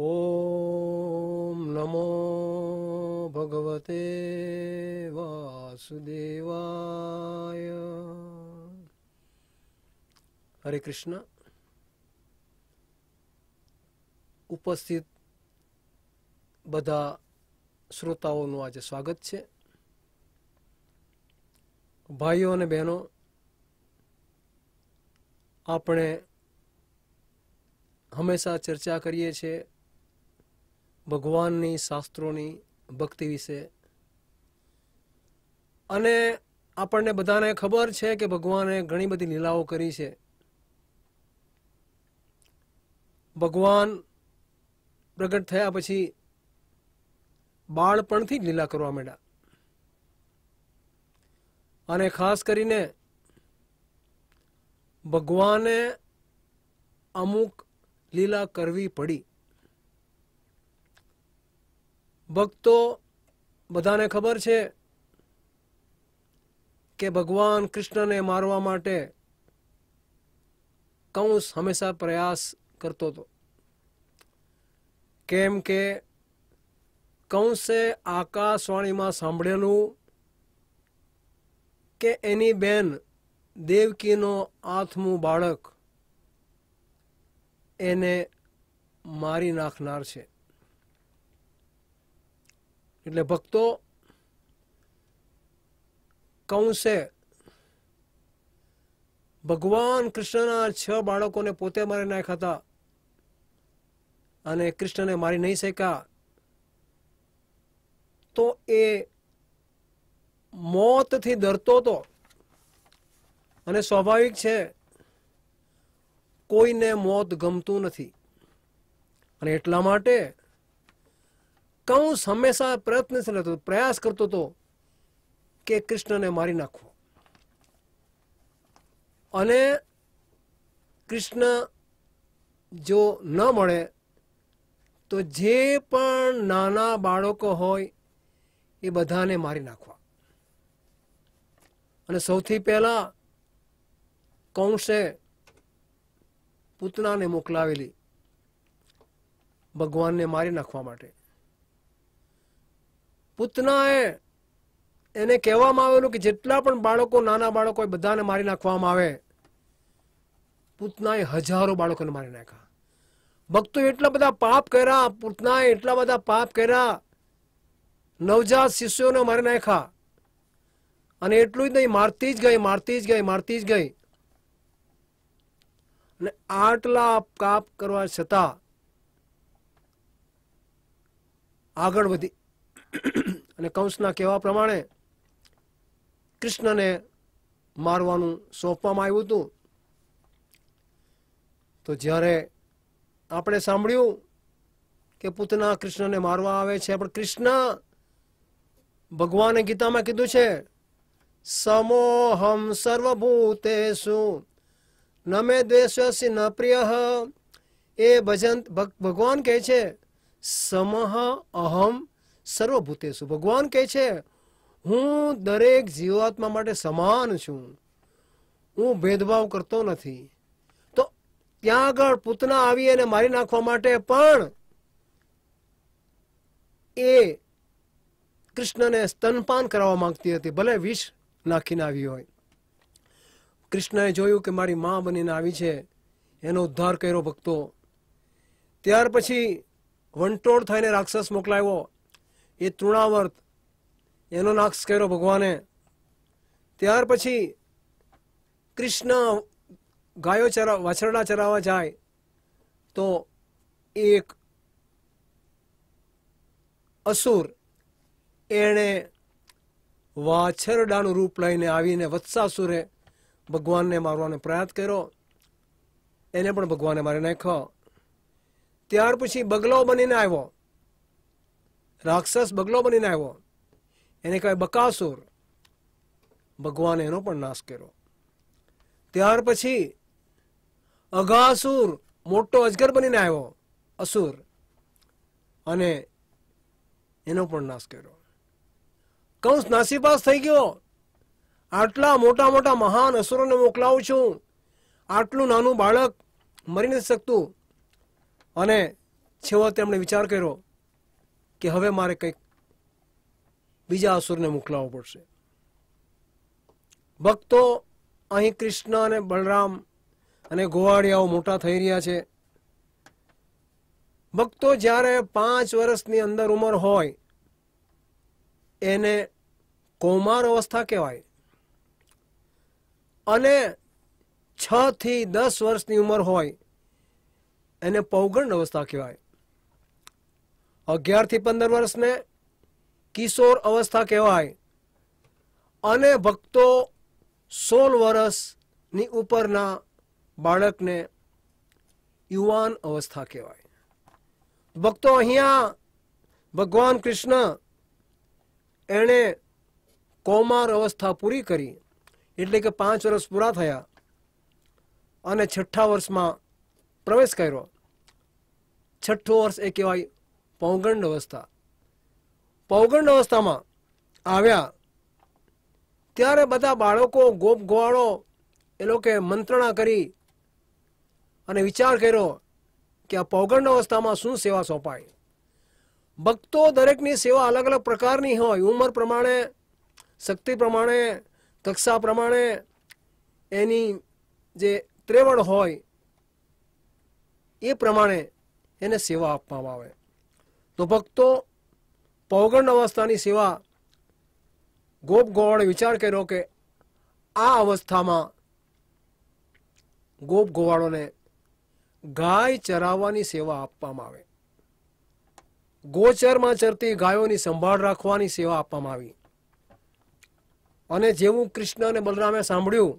ઓમ નમો ભગવતે વાસુદેવાય હરે કૃષ્ણ ઉપસ્થિત બધા શ્રોતાઓનું આજે સ્વાગત છે ભાઈઓ અને બહેનો આપણે હંમેશા ચર્ચા કરીએ છીએ ભગવાનની શાસ્ત્રોની ભક્તિ વિશે અને આપણને બધાને ખબર છે કે ભગવાને ઘણી બધી લીલાઓ કરી છે ભગવાન પ્રગટ થયા પછી બાળપણથી જ લીલા કરવા માંડ્યા અને ખાસ કરીને ભગવાને અમુક લીલા કરવી પડી ભક્તો બધાને ખબર છે કે ભગવાન કૃષ્ણને મારવા માટે કંસ હંમેશા પ્રયાસ કરતો હતો કેમ કે કંસે આકાશવાણીમાં સાંભળેલું કે એની બેન દેવકીનો આથમું બાળક એને મારી નાખનાર છે એટલે ભક્તો કૌંસે ભગવાન કૃષ્ણના છ બાળકોને પોતે મારી નાખ્યા અને કૃષ્ણને મારી નહીં શક્યા તો એ મોતથી ડરતો હતો અને સ્વાભાવિક છે કોઈને મોત ગમતું નથી અને એટલા માટે કંસ હંમેશા પ્રયત્નશીલ હતો પ્રયાસ કરતો હતો કે કૃષ્ણને મારી નાખવો અને કૃષ્ણ જો ન મળે તો જે પણ નાના બાળકો હોય એ બધાને મારી નાખવા અને સૌથી પહેલા કૌંસે પૂતનાને મોકલાવેલી ભગવાનને મારી નાખવા માટે પૂતનાએ એને કહેવામાં આવેલું કે જેટલા પણ બાળકો નાના બાળકો એ બધાને મારી નાખવામાં આવે પૂતનાએ હજારો બાળકોને મારી નાખ્યા ભક્તો એટલા બધા પાપ કર્યા પૂતનાએ એટલા બધા પાપ કર્યા નવજાત શિષ્યોને મારી નાખ્યા અને એટલું જ નહીં મારતી જ ગઈ મારતી જ ગઈ મારતી જ ગઈ અને આટલા કાપ કરવા છતાં આગળ વધી અને કંસના કહેવા પ્રમાણે કૃષ્ણને મારવાનું સોંપવામાં આવ્યું હતું તો જ્યારે આપણે સાંભળ્યું કે પૂતના કૃષ્ણને મારવા આવે છે પણ કૃષ્ણ ભગવાને ગીતામાં કીધું છે સમોહમ સર્વભૂતેશુ ન મે દ્વેષ્યસી ન પ્રિય એ ભજન ભગવાન કહે છે સમહ અહમ સર્વભૂતેશુ ભગવાન કહે છે હું દરેક જીવાત્મા માટે સમાન છું હું ભેદભાવ કરતો નથી તો ત્યાં આગળ પૂતના આવી અને મારી નાખવા માટે પણ એ કૃષ્ણને સ્તનપાન કરાવવા માંગતી હતી ભલે વિષ નાખીને આવી હોય કૃષ્ણએ જોયું કે મારી મા બનીને આવી છે એનો ઉદ્ધાર કર્યો ભક્તો ત્યાર પછી વંટોળ થઈને રાક્ષસ મોકલાવ્યો એ તૃણાવર્ત એનો નાશ કર્યો ભગવાને ત્યાર પછી કૃષ્ણ ગાયો ચરા વાછરડા ચરાવવા જાય તો એક અસુર એણે વાછરડાનું રૂપ લઈને આવીને વત્સાસુરે ભગવાનને મારવાનો પ્રયાસ કર્યો એને પણ ભગવાને મારી નાખ્યો ત્યાર પછી બગલો બનીને આવ્યો રાક્ષસ બગલો બનીને આવ્યો એને કહેવાય બકાસુર ભગવાને એનો પણ નાશ કર્યો ત્યાર પછી અઘાસુર મોટો અજગર બનીને આવ્યો અસુર અને એનો પણ નાશ કર્યો કંસ નાસીપાસ થઈ ગયો આટલા મોટા મોટા મહાન અસુરોને મોકલાવું છું આટલું નાનું બાળક મરી નથી શકતું અને છેવટે તેમણે વિચાર કર્યો કે હવે મારે કંઈક બીજા અસુરને મોકલાવવો પડશે ભક્તો અહીં કૃષ્ણ અને બલરામ અને ગોવાળિયાઓ મોટા થઈ રહ્યા છે ભક્તો જ્યારે પાંચ વર્ષની અંદર ઉંમર હોય એને કૌમાર અવસ્થા કહેવાય અને છ થી દસ વર્ષની ઉંમર હોય એને પૌગંડ અવસ્થા કહેવાય અગિયારથી પંદર વર્ષને કિશોર અવસ્થા કહેવાય અને ભક્તો સોળ વર્ષની ઉપરના બાળકને યુવાન અવસ્થા કહેવાય ભક્તો અહીંયા ભગવાન કૃષ્ણ એણે કૌમાર અવસ્થા પૂરી કરી એટલે કે પાંચ વર્ષ પૂરા થયા અને છઠ્ઠા વર્ષમાં પ્રવેશ કર્યો છઠ્ઠો વર્ષ એ કહેવાય પૌગંડ અવસ્થા પૌગંડ અવસ્થામાં આવ્યા ત્યારે બધા બાળકો ગોપ ગોવાળો એ લોકોએ મંત્રણા કરી અને વિચાર કર્યો કે આ પૌગંડ અવસ્થામાં શું સેવા સોંપાય ભક્તો દરેકની સેવા અલગ અલગ પ્રકારની હોય ઉંમર પ્રમાણે શક્તિ પ્રમાણે કક્ષા પ્રમાણે એની જે ત્રેવડ હોય એ પ્રમાણે એને સેવા આપવામાં આવે તો ભક્તો પૌગંડ અવસ્થાની સેવા ગોપ ગોવાળે વિચાર કર્યો કે આ અવસ્થામાં ગોપ ગોવાળોને ગાય ચરાવવાની સેવા આપવામાં આવે ગોચરમાં ચરતી ગાયોની સંભાળ રાખવાની સેવા આપવામાં આવી અને જેવું કૃષ્ણ અને બલરામે સાંભળ્યું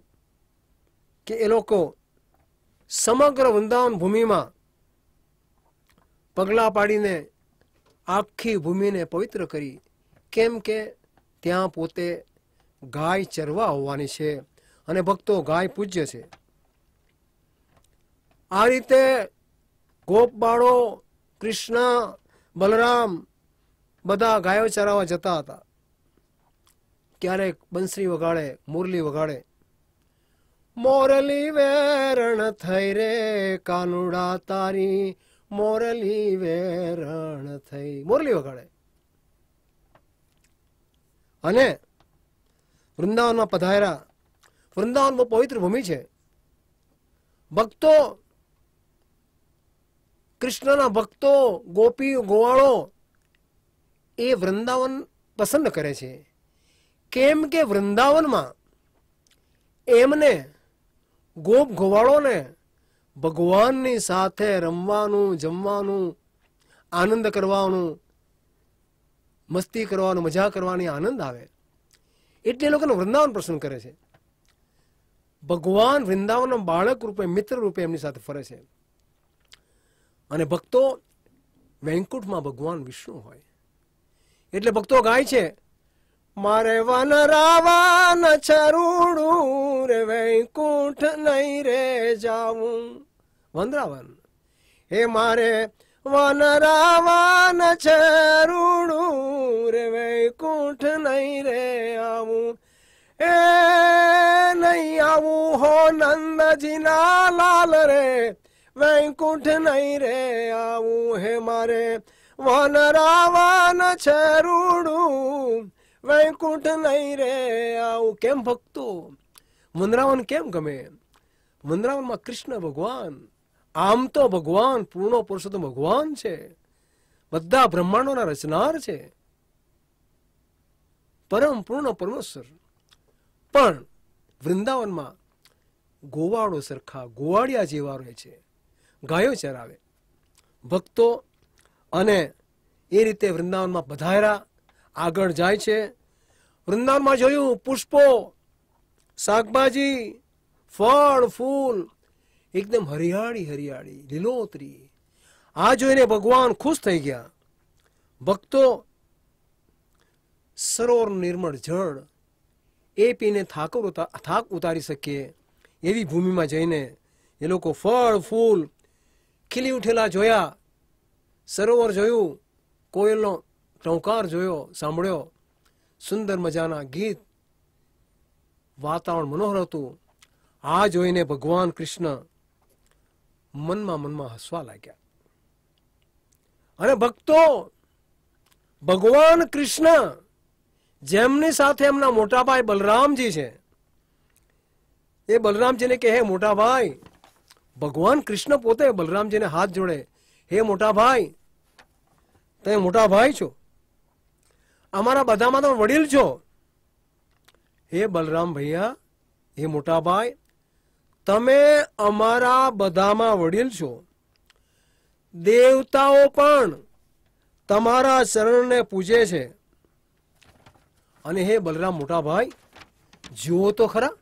કે એ લોકો સમગ્ર વૃંદાવન ભૂમિમાં પગલાં પાડીને આખી ભૂમિને પવિત્ર કરી કેમ કે ત્યાં પોતે ગાય ચરવા હોવાની છે અને ભક્તો ગાય પૂજ્ય છે આ રીતે ગોપબાળો કૃષ્ણ બલરામ બધા ગાયો ચરાવવા જતા હતા ક્યારેક બંસરી વગાડે મુરલી વગાડે મોરલી વેરણ થઈ રે કાનુડા તારી મોરલી વેરણ થઈ મોરલી વગાડે અને વૃંદાવનમાં પધાર્યા વૃંદાવન બહુ પવિત્ર ભૂમિ છે ભક્તો કૃષ્ણના ભક્તો ગોપી ગોવાળો એ વૃંદાવન પસંદ કરે છે કેમ કે વૃંદાવનમાં એમને ગોપ ગોવાળોને ભગવાનની સાથે રમવાનું જમવાનું આનંદ કરવાનું મસ્તી કરવાનું મજા કરવાની આનંદ આવે એટલે એ લોકોને વૃંદાવન પ્રસન્ન કરે છે ભગવાન વૃંદાવન બાળક રૂપે મિત્ર રૂપે એમની સાથે ફરે છે અને ભક્તો વૈકુંઠમાં ભગવાન વિષ્ણુ હોય એટલે ભક્તો ગાય છે મારે વન રાવણ છરૂડું રે વૈકુંઠ નહીં રે જાવું વંદરાવન હે મારે વનરાવન છે રૂડું રે વૈકુંઠ નહીં રે આવું એ નહીં આવું હો નંદજીના લાલ રે વૈકુંઠ નહીં રે આવું હે મારે વનરાવન છે રૂડું વૈકુંઠ નહીં રે આવું કેમ ભક્તો વનરાવન કેમ ગમે વનરાવનમાં કૃષ્ણ ભગવાન આમ તો ભગવાન પૂર્ણો પુરુષોત્તમ ભગવાન છે બધા બ્રહ્માંડોના રચનાર છે પરમ પૂર્ણ પરમેશ્વર પણ વૃંદાવનમાં ગોવાળો સરખા ગોવાળિયા જેવા રહે છે ગાયો ચરાવે ભક્તો અને એ રીતે વૃંદાવનમાં પધાર્યા આગળ જાય છે વૃંદાવનમાં જોયું પુષ્પો શાકભાજી ફળ ફૂલ એકદમ હરિયાળી હરિયાળી લીલોતરી આ જોઈને ભગવાન ખુશ થઈ ગયા ભક્તો સરોવર નિર્મળ જળ એ પીને થાકર થાક ઉતારી શકીએ એવી ભૂમિમાં જઈને એ લોકો ફળ ફૂલ ખીલી ઉઠેલા જોયા સરોવર જોયું કોયલનો ટોંકાર જોયો સાંભળ્યો સુંદર મજાના ગીત વાતાવરણ મનોહર હતું આ જોઈને ભગવાન કૃષ્ણ મનમાં મનમાં હસવા લાગ્યા અને ભક્તો ભગવાન કૃષ્ણ જેમની સાથે એમના મોટાભાઈ બલરામજી છે એ બલરામજીને કહે હે મોટા ભાઈ ભગવાન કૃષ્ણ પોતે બલરામજીને હાથ જોડે હે મોટા ભાઈ તમે મોટા ભાઈ છો અમારા બધામાં તમે વડીલ છો હે બલરામ ભૈયા હે મોટા ભાઈ તમે અમારા બધામાં વડીલ છો દેવતાઓ પણ તમારા શરણને પૂજે છે અને હે બલરામ મોટા ભાઈ જુઓ તો ખરા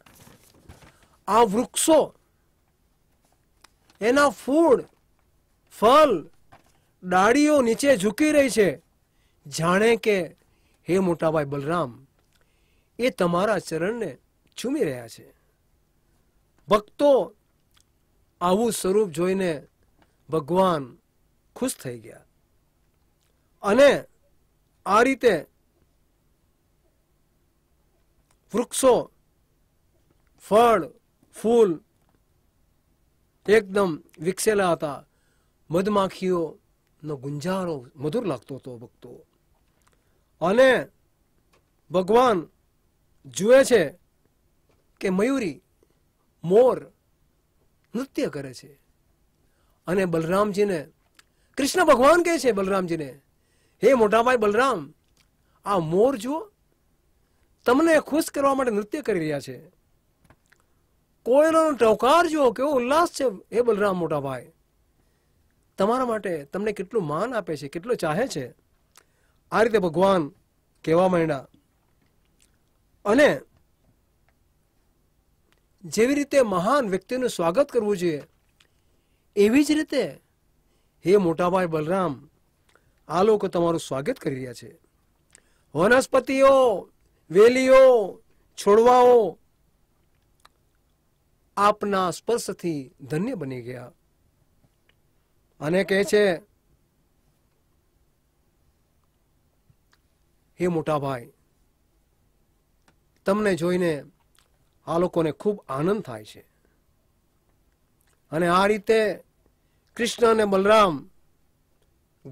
આ વૃક્ષો એના ફૂડ ફલ ડાળીઓ નીચે ઝૂકી રહી છે જાણે કે હે મોટાભાઈ બલરામ એ તમારા ચરણને ચૂમી રહ્યા છે ભક્તો આવું સ્વરૂપ જોઈને ભગવાન ખુશ થઈ ગયા અને આ રીતે વૃક્ષો ફળ ફૂલ એકદમ વિકસેલા હતા મધમાખીઓ નો ગુંજારો મધુર લાગતો હતો ભક્તો અને ભગવાન જુએ છે કે મયુરી મોર નૃત્ય કરે છે અને બલરામજીને કૃષ્ણ ભગવાન કહે છે બલરામજીને હે મોટાભાઈ બલરામ આ મોર જુઓ તમને ખુશ કરવા માટે નૃત્ય કરી રહ્યા છે કોયલનો ટોકાર જુઓ કેવો ઉલ્લાસ છે હે બલરામ મોટાભાઈ તમારા માટે તમને કેટલું માન આપે છે કેટલું ચાહે છે આ રીતે ભગવાન કહેવા માંડ્યા અને જેવી રીતે મહાન વ્યક્તિનું સ્વાગત કરવું જોઈએ એવી જ રીતે હે મોટાભાઈ બલરામ આ લોકો તમારું સ્વાગત કરી રહ્યા છે વનસ્પતિઓ વેલીઓ છોડવાઓ આપના સ્પર્શથી ધન્ય બની ગયા અને કહે છે હે મોટાભાઈ તમને જોઈને આ લોકોને ખૂબ આનંદ થાય છે અને આ રીતે કૃષ્ણ અને બલરામ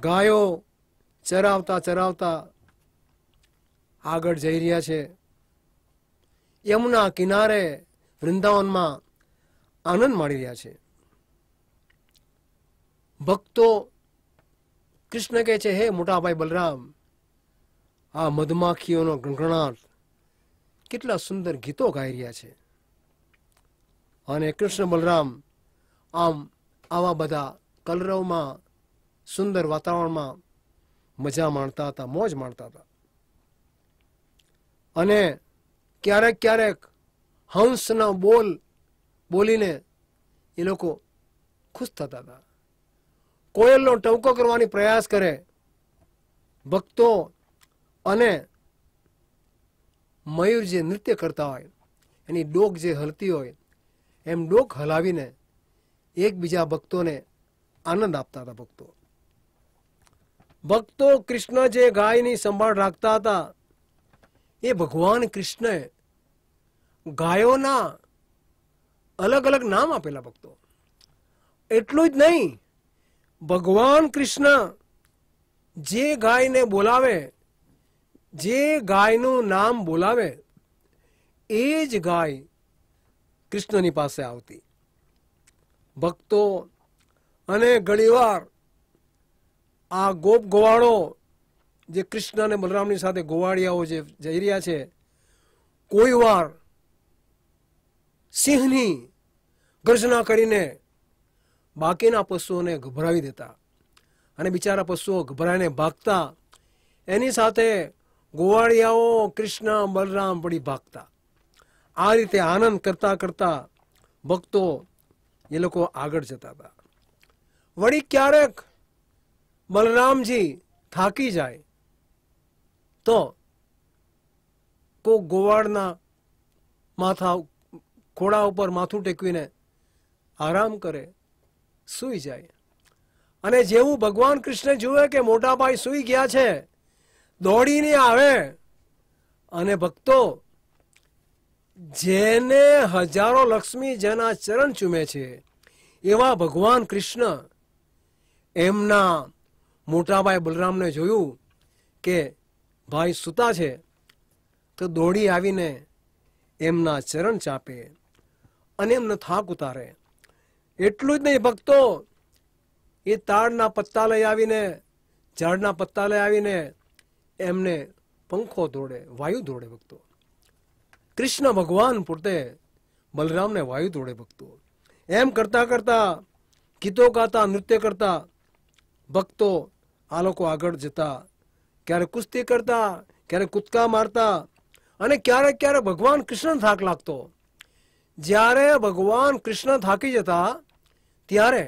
ગાયો ચરાવતા ચરાવતા આગળ જઈ રહ્યા છે યમુના કિનારે વૃંદાવનમાં આનંદ માણી રહ્યા છે ભક્તો કૃષ્ણ કહે છે હે મોટાભાઈ બલરામ આ મધમાખીઓનો ગણગણાટ કેટલા સુંદર ગીતો ગાઈ રહ્યા છે અને કૃષ્ણ બલરામ આમ આવા બધા કલરવમાં સુંદર વાતાવરણમાં મજા માણતા હતા મોજ માણતા હતા અને ક્યારેક ક્યારેક હંસના બોલ બોલીને એ લોકો ખુશ થતા હતા કોયલનો ટવકો કરવાની પ્રયાસ કરે ભક્તો અને મયુર જે નૃત્ય કરતા હોય એની ડોક જે હલતી હોય એમ ડોક હલાવીને એકબીજા ભક્તોને આનંદ આપતા હતા ભક્તો ભક્તો કૃષ્ણ જે ગાયની સંભાળ રાખતા હતા એ ભગવાન કૃષ્ણએ ગાયોના અલગ અલગ નામ આપેલા ભક્તો એટલું જ નહીં ભગવાન કૃષ્ણ જે ગાયને બોલાવે જે ગાયનું નામ બોલાવે એ જ ગાય કૃષ્ણની પાસે આવતી ભક્તો અને ઘણીવાર આ ગોપ ગોવાળો જે કૃષ્ણ અને બલરામની સાથે ગોવાળિયાઓ જે જઈ રહ્યા છે કોઈ વાર સિંહની ગર્જના કરીને બાકીના પશુઓને ગભરાવી દેતા અને બિચારા પશુઓ ગભરાઈને ભાગતા એની સાથે ગોવાળિયાઓ કૃષ્ણ બલરામ વળી ભાગતા આ રીતે આનંદ કરતા કરતા ભક્તો એ લોકો આગળ જતા હતા વળી ક્યારેક બલરામજી થાકી જાય તો કો ગોવાળના માથા ખોડા ઉપર માથું ટેકવીને આરામ કરે સૂઈ જાય અને જેવું ભગવાન કૃષ્ણ જુએ કે મોટા ભાઈ સૂઈ ગયા છે દોડીને આવે અને ભક્તો જેને હજારો લક્ષ્મી જેના ચરણ ચૂમે છે એવા ભગવાન કૃષ્ણ એમના મોટાભાઈ બલરામને જોયું કે ભાઈ સૂતા છે તો દોડી આવીને એમના ચરણ ચાપે અને એમને થાક ઉતારે એટલું જ નહીં ભક્તો એ તાળના પત્તા લઈ આવીને ઝાડના પત્તા લઈ આવીને એમને પંખો દોડે વાયુ દોડે ભક્તો કૃષ્ણ ભગવાન પોતે બલરામને વાયુ દોડે ભક્તો એમ કરતાં કરતાં ગીતો ગાતા નૃત્ય કરતા ભક્તો આ લોકો આગળ જતા ક્યારે કુસ્તી કરતા ક્યારે કૂદકા મારતા અને ક્યારેક ક્યારે ભગવાન કૃષ્ણ થાક લાગતો જ્યારે ભગવાન કૃષ્ણ થાકી જતા ત્યારે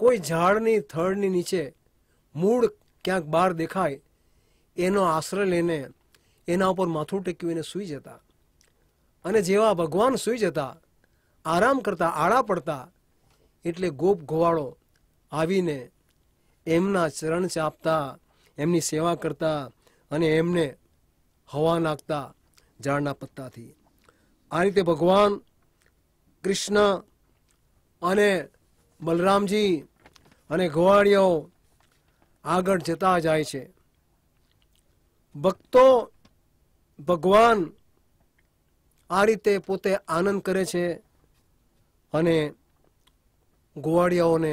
કોઈ ઝાડની થડની નીચે મૂળ ક્યાંક બહાર દેખાય એનો આશ્રય લઈને એના ઉપર માથું ટેકવીને સૂઈ જતા અને જેવા ભગવાન સૂઈ જતા આરામ કરતા આડા પડતા એટલે ગોપ ગોવાળો આવીને એમના ચરણ ચાપતા એમની સેવા કરતા અને એમને હવા નાખતા ઝાડના પત્તાથી આ રીતે ભગવાન કૃષ્ણ અને બલરામજી અને ગોવાળીઓ આગળ જતા જાય છે ભક્તો ભગવાન આ રીતે પોતે આનંદ કરે છે અને ગોવાળિયાઓને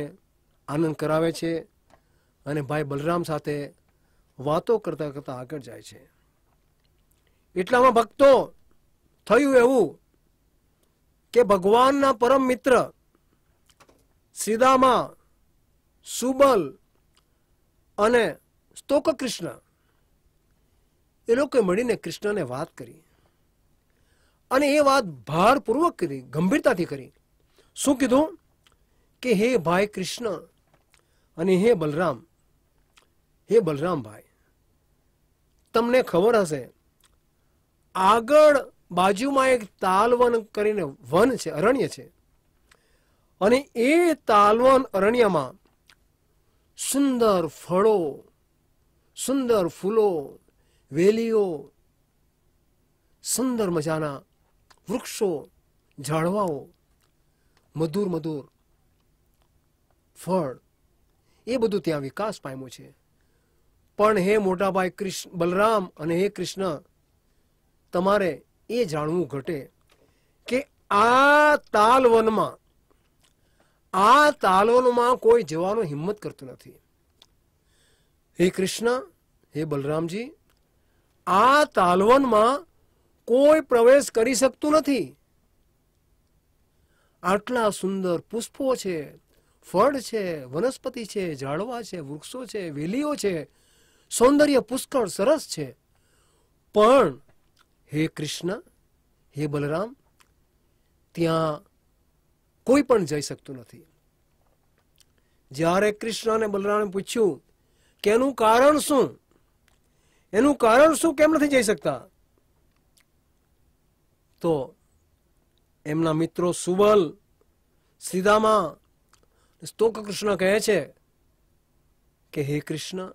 આનંદ કરાવે છે અને ભાઈ બલરામ સાથે વાતો કરતા કરતા આગળ જાય છે એટલામાં ભક્તો થયું એવું કે ભગવાનના પરમ મિત્ર સીદામાં સુબલ અને સ્તોક કૃષ્ણ એ લોકોએ મળીને કૃષ્ણને વાત કરી અને એ વાત ભારપૂર્વક કરી ગંભીરતાથી કરી શું કીધું કે હે ભાઈ કૃષ્ણ અને હે બલરામ હે બલરામ ભાઈ તમને ખબર હશે આગળ બાજુમાં એક તાલવન કરીને વન છે અરણ્ય છે અને એ તાલવન અરણ્યમાં સુંદર ફળો સુંદર ફૂલો વેલીઓ સુંદર મજાના વૃક્ષો ઝાડવાઓ મધુર મધુર ફળ એ બધું ત્યાં વિકાસ પામ્યો છે પણ હે મોટાભાઈ કૃષ્ણ બલરામ અને હે કૃષ્ણ તમારે એ જાણવું ઘટે કે આ તાલવનમાં આ તાલવનમાં કોઈ જવાનો હિંમત કરતું નથી હે કૃષ્ણ હે બલરામજી આ તાલવનમાં કોઈ પ્રવેશ કરી શકતું નથી આટલા સુંદર પુષ્પો છે ફળ છે વનસ્પતિ છે ઝાડવા છે વૃક્ષો છે વેલીઓ છે સૌંદર્ય પુષ્કળ સરસ છે પણ હે કૃષ્ણ હે બલરામ ત્યાં કોઈ પણ જઈ શકતું નથી જ્યારે કૃષ્ણ અને બલરામે પૂછ્યું કે એનું કારણ શું એનું કારણ શું કેમ નથી જઈ શકતા તો એમના મિત્રો સુબલ સીધામાં સ્તોક કૃષ્ણ કહે છે કે હે કૃષ્ણ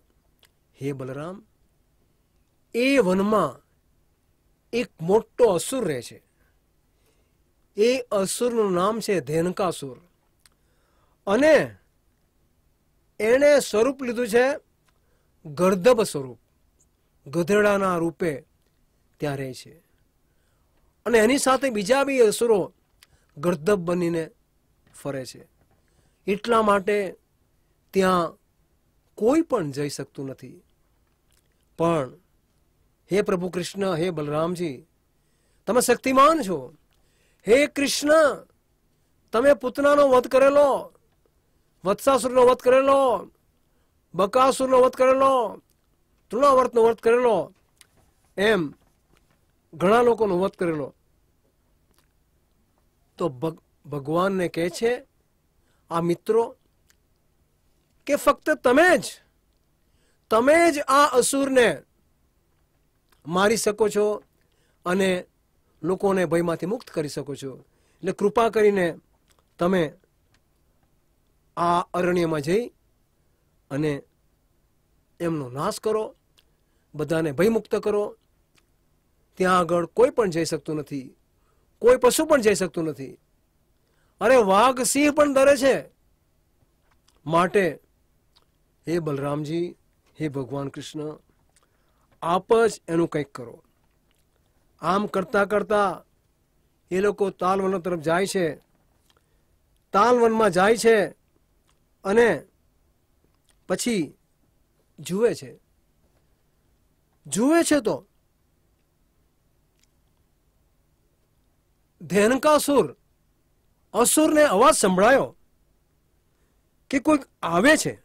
હે બલરામ એ વનમાં એક મોટો અસુર રહે છે એ અસુરનું નામ છે ધેનકાસુર અને એણે સ્વરૂપ લીધું છે ગર્ધબ સ્વરૂપ ગધેડાના રૂપે ત્યાં રહે છે અને એની સાથે બીજા બી અસુરો ગર્દબ બનીને ફરે છે એટલા માટે ત્યાં કોઈ પણ જઈ શકતું નથી પણ હે પ્રભુ કૃષ્ણ હે બલરામજી તમે શક્તિમાન છો હે કૃષ્ણ તમે પૂતનાનો વધ કરેલો વત્સાસુરનો વધ કરેલો બકાસુરનો વધ કરેલો તૃણાવર્તનો વર્ત કરેલો એમ ઘણા લોકોનો વધ કરેલો તો ભગવાનને કહે છે આ મિત્રો કે ફક્ત તમે જ તમે જ આ અસુરને મારી શકો છો અને લોકોને ભયમાંથી મુક્ત કરી શકો છો એટલે કૃપા કરીને તમે આ અરણ્યમાં જઈ અને એમનો નાશ કરો બધાને ભયમુક્ત કરો ત્યાં આગળ કોઈ પણ જઈ શકતું નથી કોઈ પશુ પણ જઈ શકતું નથી અરે વાઘ સિંહ પણ ડરે છે માટે હે બલરામજી હે ભગવાન કૃષ્ણ આપ જ એનું કંઈક કરો આમ કરતાં કરતાં એ લોકો તાલવનો તરફ જાય છે તાલવનમાં જાય છે અને પછી જુએ છે જુએ છે તો ધેનકાસુર અસુરને અવાજ સંભળાયો કે કોઈક આવે છે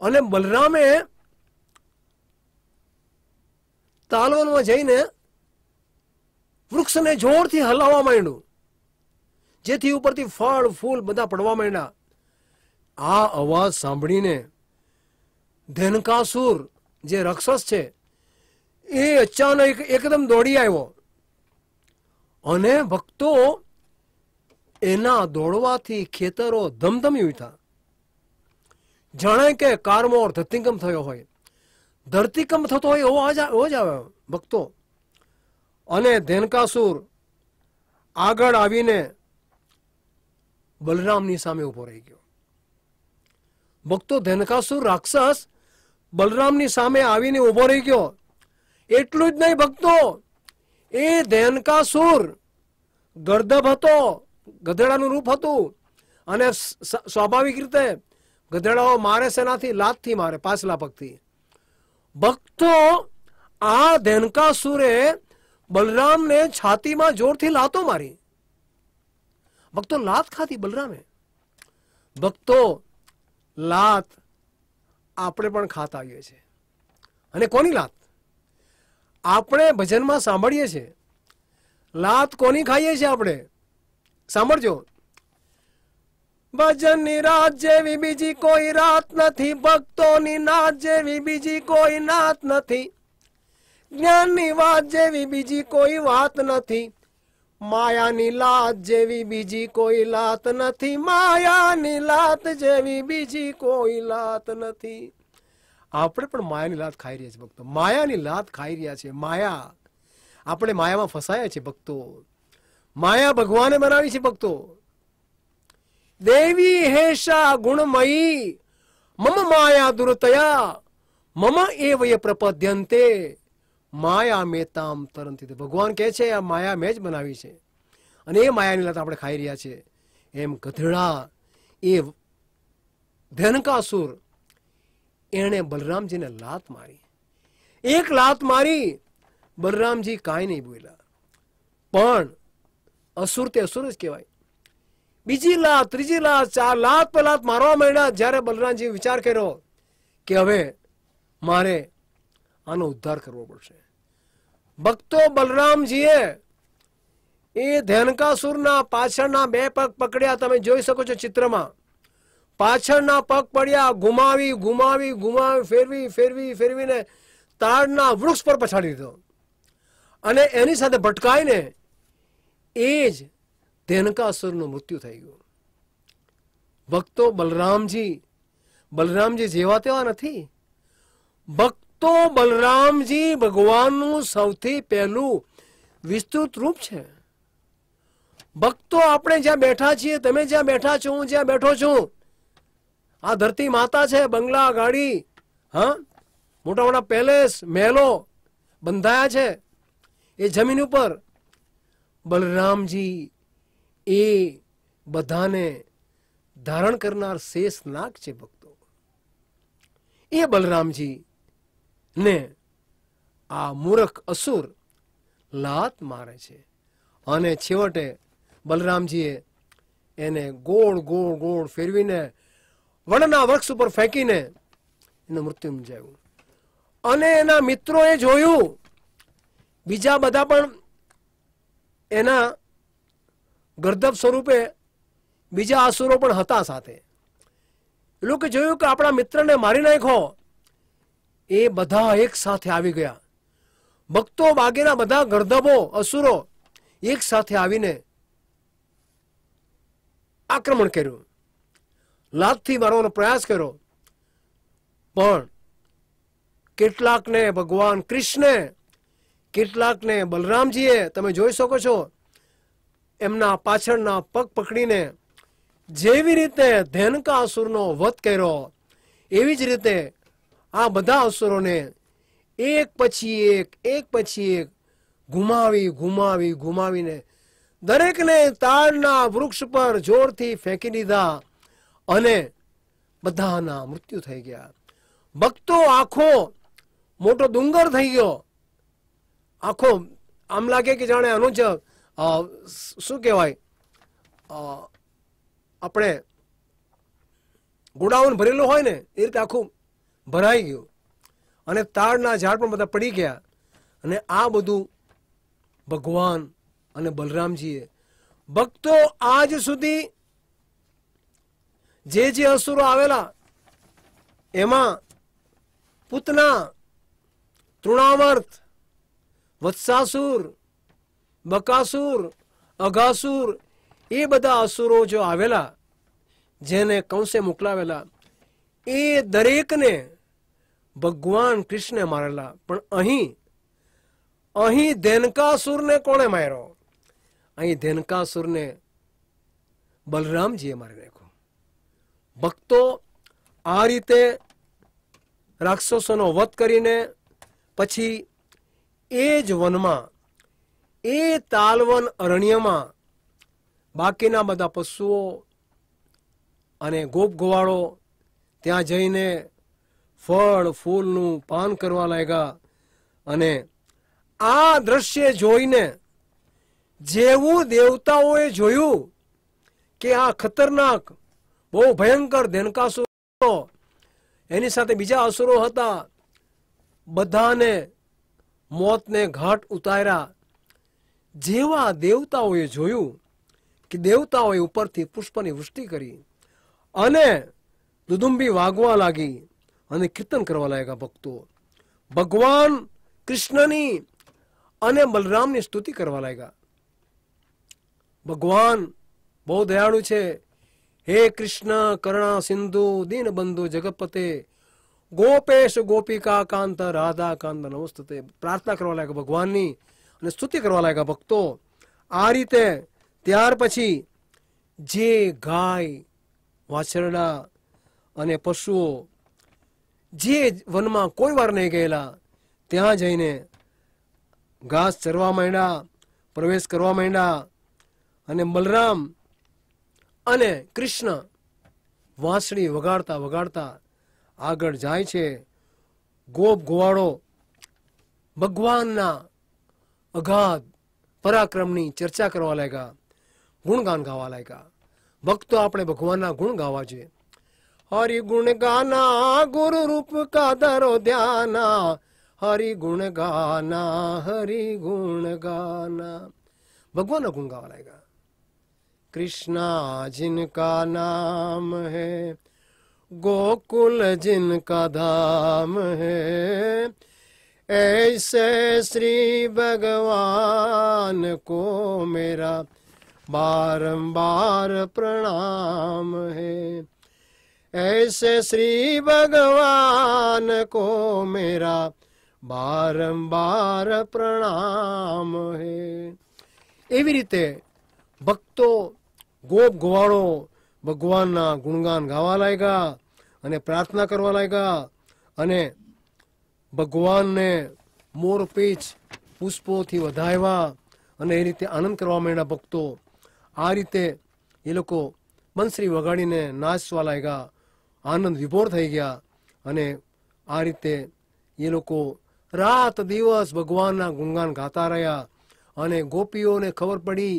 અને બલરામે તાલવનમાં જઈને વૃક્ષને જોરથી હલાવવા માંડ્યું જેથી ઉપરથી ફળ ફૂલ બધા પડવા માંડ્યા આ અવાજ સાંભળીને ધેનકાસુર જે રાક્ષસ છે એ અચાનક એકદમ દોડી આવ્યો અને ભક્તો એના દોડવાથી ખેતરો ધમધમી ઉઠ્યા જાણે કે કારમોર ધરતીકંપ થયો હોય ધરતીકંપ થતો હોય એવો એવો જ આવ્યો ભક્તો અને ધેનકાસુર આગળ આવીને બલરામની સામે ઊભો રહી ગયો ભક્તો ધેનકાસુર રાક્ષસ બલરામની સામે આવીને ઊભો રહી ગયો એટલું જ નહીં ભક્તો એ ધેનકાસુર ગર્દભ હતો ગધેડાનું રૂપ હતું અને સ્વાભાવિક રીતે ગધેડાઓ મારે સેનાથી લાતથી મારે પાછલા પગથી ભક્તો આ ધેનકાસુરે બલરામને છાતીમાં જોરથી લાતો મારી ભક્તો લાત ખાધી બલરામે ભક્તો લાત આપણે પણ ખાતા આવીએ છીએ અને કોની લાત આપણે ભજનમાં સાંભળીએ છીએ લાત કોની ખાઈએ છીએ આપણે સાંભળજો ભજનની રાત જેવી બીજી કોઈ રાત નથી ભક્તોની નાત જેવી બીજી કોઈ નાત નથી જ્ઞાનની વાત જેવી બીજી કોઈ વાત નથી માયાની લાત જેવી બીજી કોઈ લાત નથી માયાની લાત જેવી બીજી કોઈ લાત નથી આપણે પણ માયાની લાત ખાઈ રહ્યા છીએ ભક્તો માયાની લાત ખાઈ રહ્યા છે માયા આપણે માયામાં ફસાયા છે ભક્તો માયા ભગવાને બનાવી છે ભક્તો દેવી હેશા ગુણમયી મમ માયા દુરતયા મમ એ વય પ્રપદ્યંતે માયા મેતામ તરંતી ભગવાન કહે છે આ માયા મેં જ બનાવી છે અને એ માયાની લત આપણે ખાઈ રહ્યા છે એમ ગધેડા એ ધનકાસુર એણે બલરામજીને લાત મારી એક લાત મારી બલરામજી કાંઈ નહીં બોલ્યા પણ અસુર તે અસુર જ કહેવાય બીજી લાત ત્રીજી લાત ચાર લાત પર લાત મારવા માંડ્યા જ્યારે બલરામજી વિચાર કર્યો કે હવે મારે આનો ઉદ્ધાર કરવો પડશે ભક્તો બલરામજીએ એ ધ્યાનકાસુરના પાછળના બે પગ પકડ્યા તમે જોઈ શકો છો ચિત્રમાં પાછળના પગ પડ્યા ગુમાવી ગુમાવી ગુમાવી ફેરવી ફેરવી ફેરવીને તાડના વૃક્ષ પર પછાડી દીધો અને એની સાથે ભટકાઈને એ જ ધેનકાસુરનું મૃત્યુ થઈ ગયું ભક્તો બલરામજી બલરામજી જેવા તેવા નથી ભક્ત તો બલરામજી ભગવાનનું સૌથી પહેલું વિસ્તૃત રૂપ છે ભક્તો આપણે જ્યાં બેઠા છીએ તમે જ્યાં બેઠા છો હું જ્યાં બેઠો છું આ ધરતી માતા છે બંગલા ગાડી હા મોટા મોટા પેલેસ મહેલો બંધાયા છે એ જમીન ઉપર બલરામજી એ બધાને ધારણ કરનાર શેષ નાગ છે ભક્તો એ બલરામજી ને આ મૂરખ અસુર લાત મારે છે અને છેવટે બલરામજીએ એને ગોળ ગોળ ગોળ ફેરવીને વણના વૃક્ષ ઉપર ફેંકીને એનું મૃત્યુ મુંજાયું અને એના મિત્રોએ જોયું બીજા બધા પણ એના ગર્દભ સ્વરૂપે બીજા અસુરો પણ હતા સાથે એ લોકો જોયું કે આપણા મિત્રને મારી નાખો એ બધા એક સાથે આવી ગયા ભક્તો માગેના બધા ગર્દભો અસુરો એક સાથે આવીને આક્રમણ કર્યું લાતથી મારવાનો પ્રયાસ કર્યો પણ કેટલાકને ભગવાન કૃષ્ણે કેટલાકને બલરામજીએ તમે જોઈ શકો છો એમના પાછળના પગ પકડીને જેવી રીતે ધેનકાસુરનો વધ કર્યો એવી જ રીતે આ બધા અસુરોને એક પછી એક એક પછી એક ગુમાવી ગુમાવી ગુમાવીને દરેકને તાળના વૃક્ષ પર જોરથી ફેંકી દીધા અને બધાના મૃત્યુ થઈ ગયા ભક્તો આખો મોટો ડુંગર થઈ ગયો આખો આમ લાગે કે જાણે અનુજ શું કહેવાય આપણે ગોડાઉન ભરેલું હોય ને એ રીતે આખું ભરાઈ ગયું અને તાડના ઝાડ પણ બધા પડી ગયા અને આ બધું ભગવાન અને બલરામજીએ ભક્તો આજ સુધી જે જે અસુરો આવેલા એમાં પૂતના તૃણાવર્થ વત્સાસુર બકાસુર અઘાસુર એ બધા અસુરો જો આવેલા જેને કંસે મોકલાવેલા એ દરેકને ભગવાન કૃષ્ણે મારેલા પણ અહીં અહીં ધેનકાસુરને કોણે માર્યો અહીં ધેનકાસુરને બલરામજીએ મારી નાખ્યો ભક્તો આ રીતે રાક્ષસોનો વધ કરીને પછી એ જ વનમાં એ તાલવન અરણ્યમાં બાકીના બધા પશુઓ અને ગોપ ગોવાળો ત્યાં જઈને ફળ ફૂલનું પાન કરવા લાગ્યા અને આ દ્રશ્ય જોઈને જેવું દેવતાઓએ જોયું કે આ ખતરનાક બહુ ભયંકર ધેનકાસુરો એની સાથે બીજા અસુરો હતા બધાને મોતને ઘાટ ઉતાર્યા જેવા દેવતાઓએ જોયું કે દેવતાઓએ ઉપરથી પુષ્પની વૃષ્ટિ કરી અને દુદુંબી વાગવા લાગી અને કીર્તન કરવા લાગ્યા ભક્તો ભગવાન કૃષ્ણની અને બલરામની સ્તુતિ કરવા લાગ્યા ભગવાન બહુ દયાળુ છે હે કૃષ્ણ કરણા સિંધુ દીન બંધુ જગપતે ગોપેશ ગોપિકા કાંત રાધા કાંત નમસ્તે પ્રાર્થના કરવા લાગ્યા ભગવાનની અને સ્તુતિ કરવા લાગ્યા ભક્તો આ રીતે ત્યાર પછી જે ગાય વાછરડા અને પશુઓ જે વનમાં કોઈ વાર નહીં ગયેલા ત્યાં જઈને ઘાસ ચરવા માંડ્યા પ્રવેશ કરવા માંડ્યા અને બલરામ અને કૃષ્ણ વાંસળી વગાડતા વગાડતા આગળ જાય છે ગોપ ગોવાળો ભગવાનના અગાધ પરાક્રમની ચર્ચા કરવા લાગ્યા ગુણગાન ગાવા લાગ્યા ભક્તો આપણે ભગવાનના ગુણ ગાવા જોઈએ हरि गुण गाना गुरु रूप का दरो ध्याना हरि गुण गाना हरि गुण गाना भगवान गुण गावा लाएगा कृष्णा जिनका नाम है गोकुल जिनका धाम है ऐसे श्री भगवान को मेरा बारंबार प्रणाम है ऐसे श्री भगवान को मेरा બારંવાર પ્રણામ હે એવી રીતે ભક્તો ગોપ ગોવાળો ભગવાનના ગુણગાન ગાવા લાગ્યા અને પ્રાર્થના કરવા લાગ્યા અને ભગવાનને મોરપીચ પુષ્પોથી વધાવ્યા અને એ રીતે આનંદ કરવા માંડ્યા ભક્તો આ રીતે એ લોકો બંસરી વગાડીને નાચવા લાગ્યા આનંદ વિભોર થઈ ગયા અને આ રીતે એ લોકો રાત દિવસ ભગવાનના ગુણગાન ગાતા રહ્યા અને ગોપીઓને ખબર પડી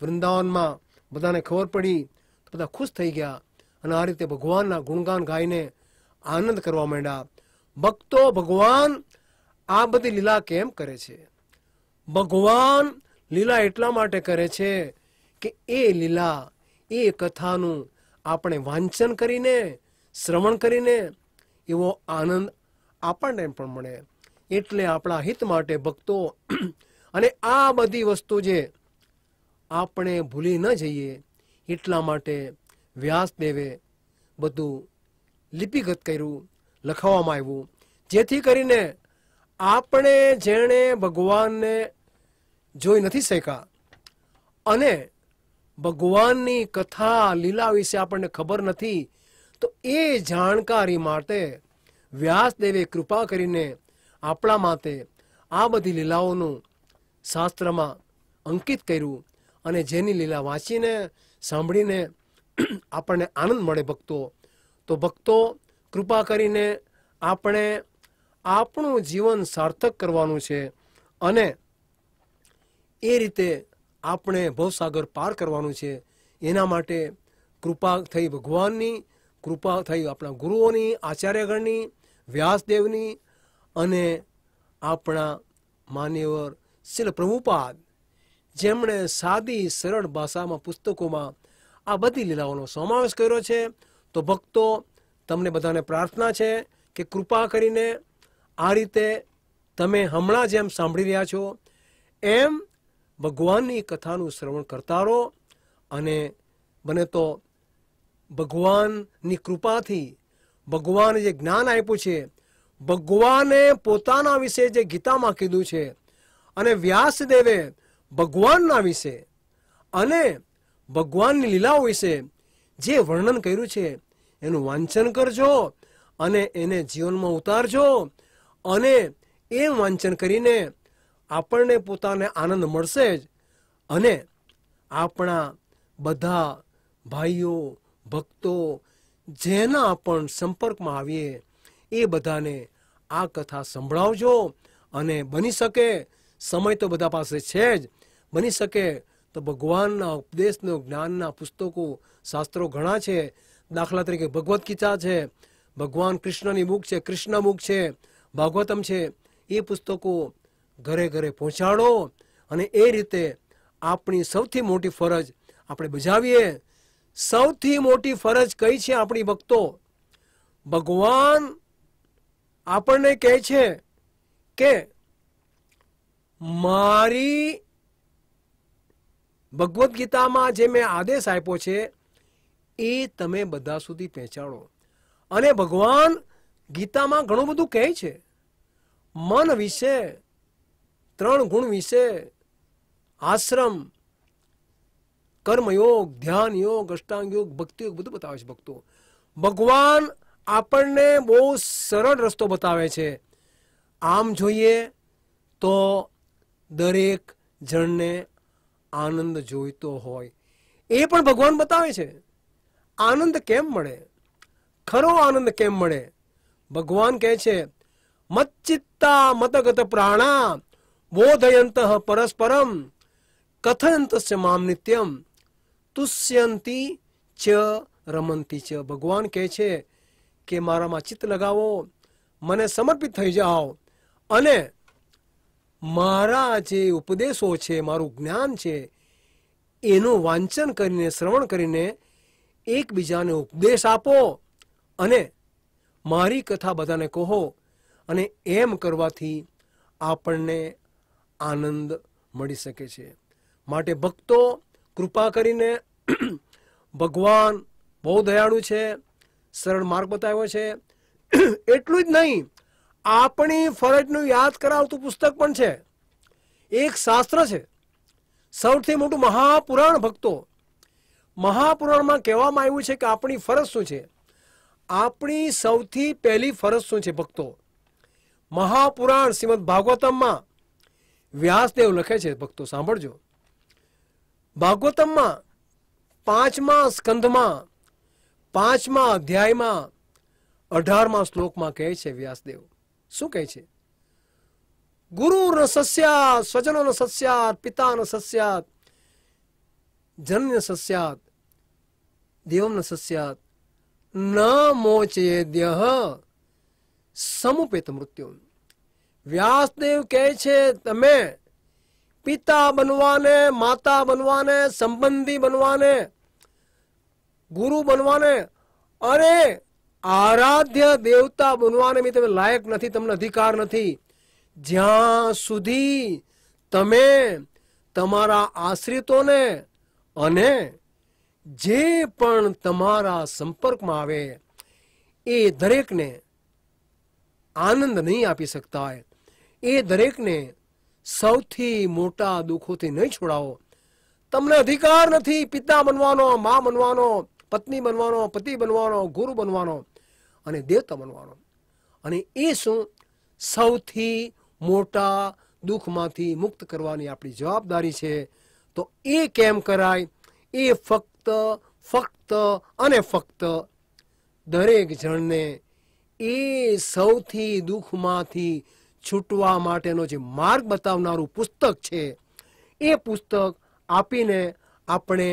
વૃંદાવનમાં બધાને ખબર પડી બધા ખુશ થઈ ગયા અને આ રીતે ભગવાનના ગુણગાન ગાઈને આનંદ કરવા માંડ્યા ભક્તો ભગવાન આ બધી લીલા કેમ કરે છે ભગવાન લીલા એટલા માટે કરે છે કે એ લીલા એ કથાનું આપણે વાંચન કરીને શ્રવણ કરીને એવો આનંદ આપણને પણ મળે એટલે આપણા હિત માટે ભક્તો અને આ બધી વસ્તુ જે આપણે ભૂલી ન જઈએ એટલા માટે વ્યાસદેવે બધું લિપિગત કર્યું લખાવવામાં આવ્યું જેથી કરીને આપણે જેણે ભગવાનને જોઈ નથી શક્યા અને ભગવાનની કથા લીલા વિશે આપણને ખબર નથી તો એ જાણકારી માટે વ્યાસદેવે કૃપા કરીને આપણા માટે આ બધી લીલાઓનું શાસ્ત્રમાં અંકિત કર્યું અને જેની લીલા વાંચીને સાંભળીને આપણને આનંદ મળે ભક્તો તો ભક્તો કૃપા કરીને આપણે આપણું જીવન સાર્થક કરવાનું છે અને એ રીતે આપણે ભવસાગર પાર કરવાનું છે એના માટે કૃપા થઈ ભગવાનની કૃપા થઈ આપણા ગુરુઓની આચાર્યગણની વ્યાસદેવની અને આપણા માન્યવર શ્રી પ્રભુપાદ જેમણે સાદી સરળ ભાષામાં પુસ્તકોમાં આ બધી લીલાઓનો સમાવેશ કર્યો છે તો ભક્તો તમને બધાને પ્રાર્થના છે કે કૃપા કરીને આ રીતે તમે હમણાં જેમ સાંભળી રહ્યા છો એમ ભગવાનની કથાનું શ્રવણ કરતા રહો અને બને તો ભગવાનની કૃપાથી ભગવાને જે જ્ઞાન આપ્યું છે ભગવાને પોતાના વિશે જે ગીતામાં કીધું છે અને વ્યાસદેવે ભગવાનના વિશે અને ભગવાનની લીલાઓ વિશે જે વર્ણન કર્યું છે એનું વાંચન કરજો અને એને જીવનમાં ઉતારજો અને એ વાંચન કરીને આપણને પોતાને આનંદ મળશે જ અને આપણા બધા ભાઈઓ ભક્તો જેના પણ સંપર્કમાં આવીએ એ બધાને આ કથા સંભળાવજો અને બની શકે સમય તો બધા પાસે છે જ બની શકે તો ભગવાનના ઉપદેશનો જ્ઞાનના પુસ્તકો શાસ્ત્રો ઘણા છે દાખલા તરીકે ભગવદ્ ગીતા છે ભગવાન કૃષ્ણની બુક છે કૃષ્ણ બુક છે ભાગવતમ છે એ પુસ્તકો ઘરે ઘરે પહોંચાડો અને એ રીતે આપણી સૌથી મોટી ફરજ આપણે બજાવીએ સૌથી મોટી ફરજ કઈ છે આપણી ભક્તો ભગવાન આપણને કહે છે કે મારી ભગવદ્ ગીતામાં જે મેં આદેશ આપ્યો છે એ તમે બધા સુધી પહેંચાડો અને ભગવાન ગીતામાં ઘણું બધું કહે છે મન વિશે ત્રણ ગુણ વિશે આશ્રમ કર્મયોગ ધ્યાન યોગ અષ્ટાંગ યોગ ભક્તિ યોગ બધું બતાવે છે ભક્તો ભગવાન આપણને બહુ સરળ રસ્તો બતાવે છે આમ જોઈએ તો દરેક જણને આનંદ જોઈતો હોય એ પણ ભગવાન બતાવે છે આનંદ કેમ મળે ખરો આનંદ કેમ મળે ભગવાન કહે છે મચ્ચિત્તા મતગત પ્રાણા બોધયંત પરસ્પરમ કથયંત મામ નિત્યમ તુષ્યંતી ચ રમંતી ચ ભગવાન કહે છે કે મારામાં ચિત્ત લગાવો મને સમર્પિત થઈ જાઓ અને મારા જે ઉપદેશો છે મારું જ્ઞાન છે એનું વાંચન કરીને શ્રવણ કરીને એકબીજાને ઉપદેશ આપો અને મારી કથા બધાને કહો અને એમ કરવાથી આપણને આનંદ મળી શકે છે માટે ભક્તો કૃપા કરીને ભગવાન બહુ દયાળુ છે સરળ માર્ગ બતાવ્યો છે એટલું જ નહીં આપણી ફરજનું યાદ કરાવતું પુસ્તક પણ છે એક શાસ્ત્ર છે સૌથી મોટું મહાપુરાણ ભક્તો મહાપુરાણમાં કહેવામાં આવ્યું છે કે આપણી ફરજ શું છે આપણી સૌથી પહેલી ફરજ શું છે ભક્તો મહાપુરાણ શ્રીમદ ભાગવતમમાં વ્યાસદેવ લખે છે ભક્તો સાંભળજો ભાગવતમમાં પાંચમા સ્કંદમાં પાંચમા અધ્યાયમાં અઢારમા શ્લોકમાં કહે છે વ્યાસદેવ શું કહે છે ગુરુ ન સસ્યાત સ્વજનો ન સસ્યાત પિતા ન સસ્યાત જન્ય સસ્યાત દેવમ ન સસ્યાત ન મોચેદ્ય સમુપેત મૃત્યુ વ્યાસદેવ કહે છે તમે પિતા બનવાને માતા બનવાને સંબંધી બનવાને ગુરુ બનવાને અરે આરાધ્ય દેવતા બનવાને મી તમે લાયક નથી તમને અધિકાર નથી જ્યાં સુધી તમે તમારા આશ્રિતોને અને જે પણ તમારા સંપર્કમાં આવે એ દરેકને આનંદ નહીં આપી શકતા હોય એ દરેકને સૌથી મોટા દુઃખોથી નહીં છોડાવો તમને અધિકાર નથી પિતા બનવાનો મા બનવાનો પત્ની બનવાનો પતિ બનવાનો ગુરુ બનવાનો અને દેવતા બનવાનો અને એ શું સૌથી મોટા દુઃખમાંથી મુક્ત કરવાની આપણી જવાબદારી છે તો એ કેમ કરાય એ ફક્ત ફક્ત અને ફક્ત દરેક જણને એ સૌથી દુઃખમાંથી છૂટવા માટેનો જે માર્ગ બતાવનારું પુસ્તક છે એ પુસ્તક આપીને આપણે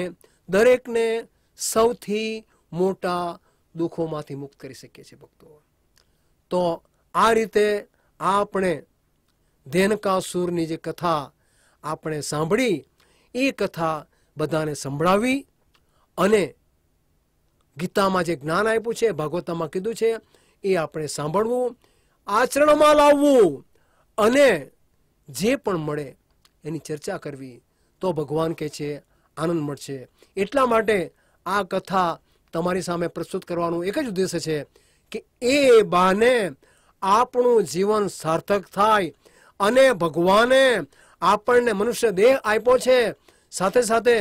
દરેકને સૌથી મોટા દુઃખોમાંથી મુક્ત કરી શકીએ છીએ ભક્તો તો આ રીતે આપણે ધેનકાસુરની જે કથા આપણે સાંભળી એ કથા બધાને સંભળાવી અને ગીતામાં જે જ્ઞાન આપ્યું છે ભાગવતામાં કીધું છે એ આપણે સાંભળવું આચરણમાં લાવવું અને જે પણ મળે એની ચર્ચા કરવી તો ભગવાન કહે છે આનંદ મળશે એટલા માટે આ કથા તમારી સામે પ્રસ્તુત કરવાનું એક જ ઉદ્દેશ્ય છે કે એ બહાને આપણું જીવન સાર્થક થાય અને ભગવાને આપણને મનુષ્ય દેહ આપ્યો છે સાથે સાથે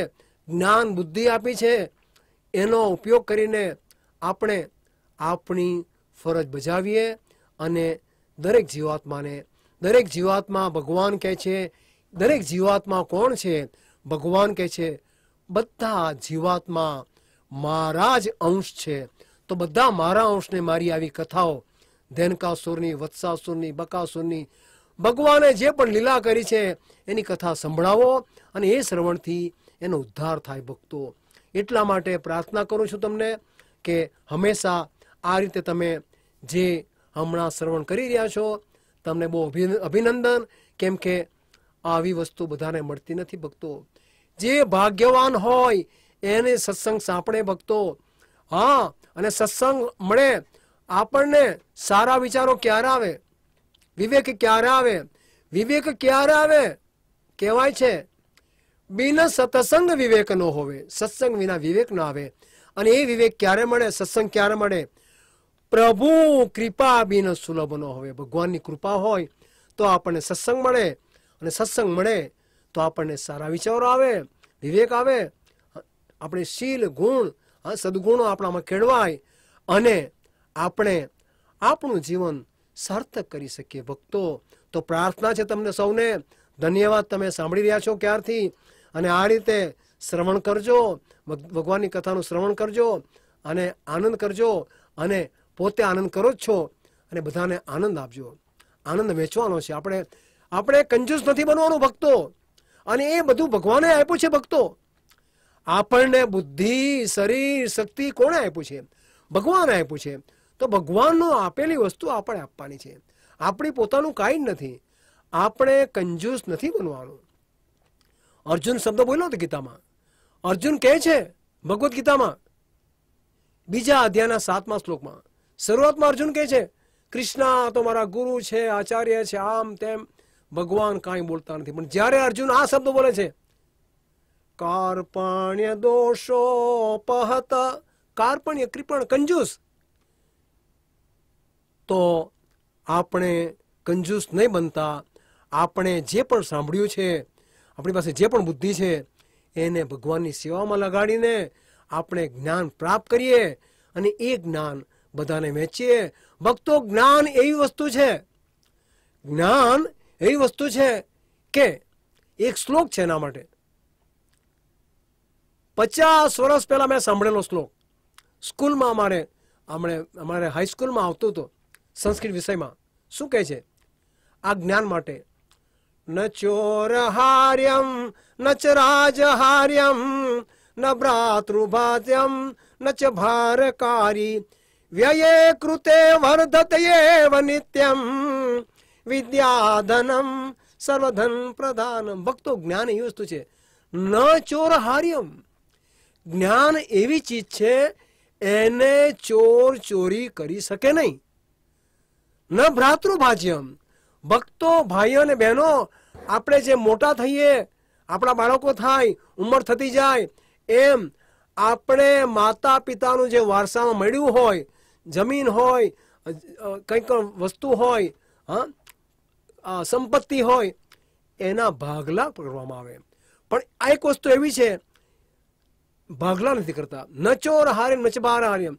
જ્ઞાન બુદ્ધિ આપી છે એનો ઉપયોગ કરીને આપણે આપણી ફરજ બજાવીએ અને દરેક જીવાત્માને દરેક જીવાત્મા ભગવાન કહે છે દરેક જીવાત્મા કોણ છે ભગવાન કહે છે બધા જીવાત્મા મારા જ અંશ છે તો બધા મારા અંશને મારી આવી કથાઓ ધેનકાસુરની વત્સાસુરની બકાસુરની ભગવાને જે પણ લીલા કરી છે એની કથા સંભળાવો અને એ શ્રવણથી એનો ઉદ્ધાર થાય ભક્તો એટલા માટે પ્રાર્થના કરું છું તમને કે હંમેશા આ રીતે તમે જે હમણાં શ્રવણ કરી રહ્યા છો તમને બહુ અભિનંદન કેમ કે આવી વસ્તુ બધાને મળતી નથી ભક્તો જે ભાગ્યવાન હોય એને સત્સંગ સાંપડે ભક્તો હા અને સત્સંગ મળે આપણને સારા વિચારો ક્યારે આવે વિવેક ક્યારે આવે વિવેક ક્યારે આવે કહેવાય છે બિન સત્સંગ વિવેક ન હોવે સત્સંગ વિના વિવેક ન આવે અને એ વિવેક ક્યારે મળે સત્સંગ ક્યારે મળે પ્રભુ કૃપા બિન સુલભ ન હોય ભગવાનની કૃપા હોય તો આપણને સત્સંગ મળે અને સત્સંગ મળે તો આપણને સારા વિચારો આવે વિવેક આવે આપણે શીલ ગુણ સદગુણો આપણામાં કેળવાય અને આપણે આપણું જીવન સાર્થક કરી શકીએ ભક્તો તો પ્રાર્થના છે તમને સૌને ધન્યવાદ તમે સાંભળી રહ્યા છો ક્યારથી અને આ રીતે શ્રવણ કરજો ભગવાનની કથાનું શ્રવણ કરજો અને આનંદ કરજો અને પોતે આનંદ કરો જ છો અને બધાને આનંદ આપજો આનંદ વેચવાનો છે આપણે આપણે કંજૂસ નથી બનવાનું ભક્તો અને એ બધું ભગવાને આપ્યું છે ભક્તો આપણને બુદ્ધિ શરીર શક્તિ કોણે આપ્યું છે ભગવાન આપ્યું છે તો ભગવાનનો આપેલી વસ્તુ આપણે આપવાની છે આપણી પોતાનું કાંઈ જ નથી આપણે કંજૂસ નથી બનવાનું અર્જુન શબ્દ બોલ્યો તો ગીતામાં અર્જુન કહે છે ભગવદ્ ગીતામાં બીજા અધ્યાયના સાતમા શ્લોકમાં શરૂઆતમાં અર્જુન કહે છે કૃષ્ણ તો મારા ગુરુ છે આચાર્ય છે આમ તેમ ભગવાન કાંઈ બોલતા નથી પણ જ્યારે અર્જુન આ શબ્દ બોલે છે કાર્પણ્ય દોષો પહત કાર્પણ્ય કૃપણ કંજૂસ તો આપણે કંજૂસ નહીં બનતા આપણે જે પણ સાંભળ્યું છે આપણી પાસે જે પણ બુદ્ધિ છે એને ભગવાનની સેવામાં લગાડીને આપણે જ્ઞાન પ્રાપ્ત કરીએ અને એ જ્ઞાન બધાને વેચીએ ભક્તો જ્ઞાન એવી વસ્તુ છે જ્ઞાન એવી વસ્તુ છે કે એક શ્લોક છે એના માટે પચાસ વર્ષ પહેલાં મેં સાંભળેલો શ્લોક સ્કૂલમાં અમારે હમણે અમારે હાઈસ્કૂલમાં આવતું હતું સંસ્કૃત વિષયમાં શું કહે છે આ જ્ઞાન માટે ન ચોરહાર્યમ ન ચ રાજહાર્યમ ન ભ્રાતૃભાત્યમ ન ચ ભારકારી व्यये कृते वर्धत एव नित्यम વિદ્યાધનમ સર્વધન પ્રધાનમ ભક્તો જ્ઞાન એવી વસ્તુ છે ન ચોર હાર્યમ જ્ઞાન એવી ચીજ છે એને ચોર ચોરી કરી શકે નહીં ન ભ્રાતૃભાજ્યમ ભક્તો ભાઈઓ અને બહેનો આપણે જે મોટા થઈએ આપણા બાળકો થાય ઉંમર થતી જાય એમ આપણે માતા પિતાનું જે વારસામાં મળ્યું હોય જમીન હોય કંઈ પણ વસ્તુ હોય હા સંપત્તિ હોય એના ભાગલા કરવામાં આવે પણ આ એક વસ્તુ એવી છે ભાગલા નથી કરતા ન ચોર હાર્યમ નચ બાર હાર્યમ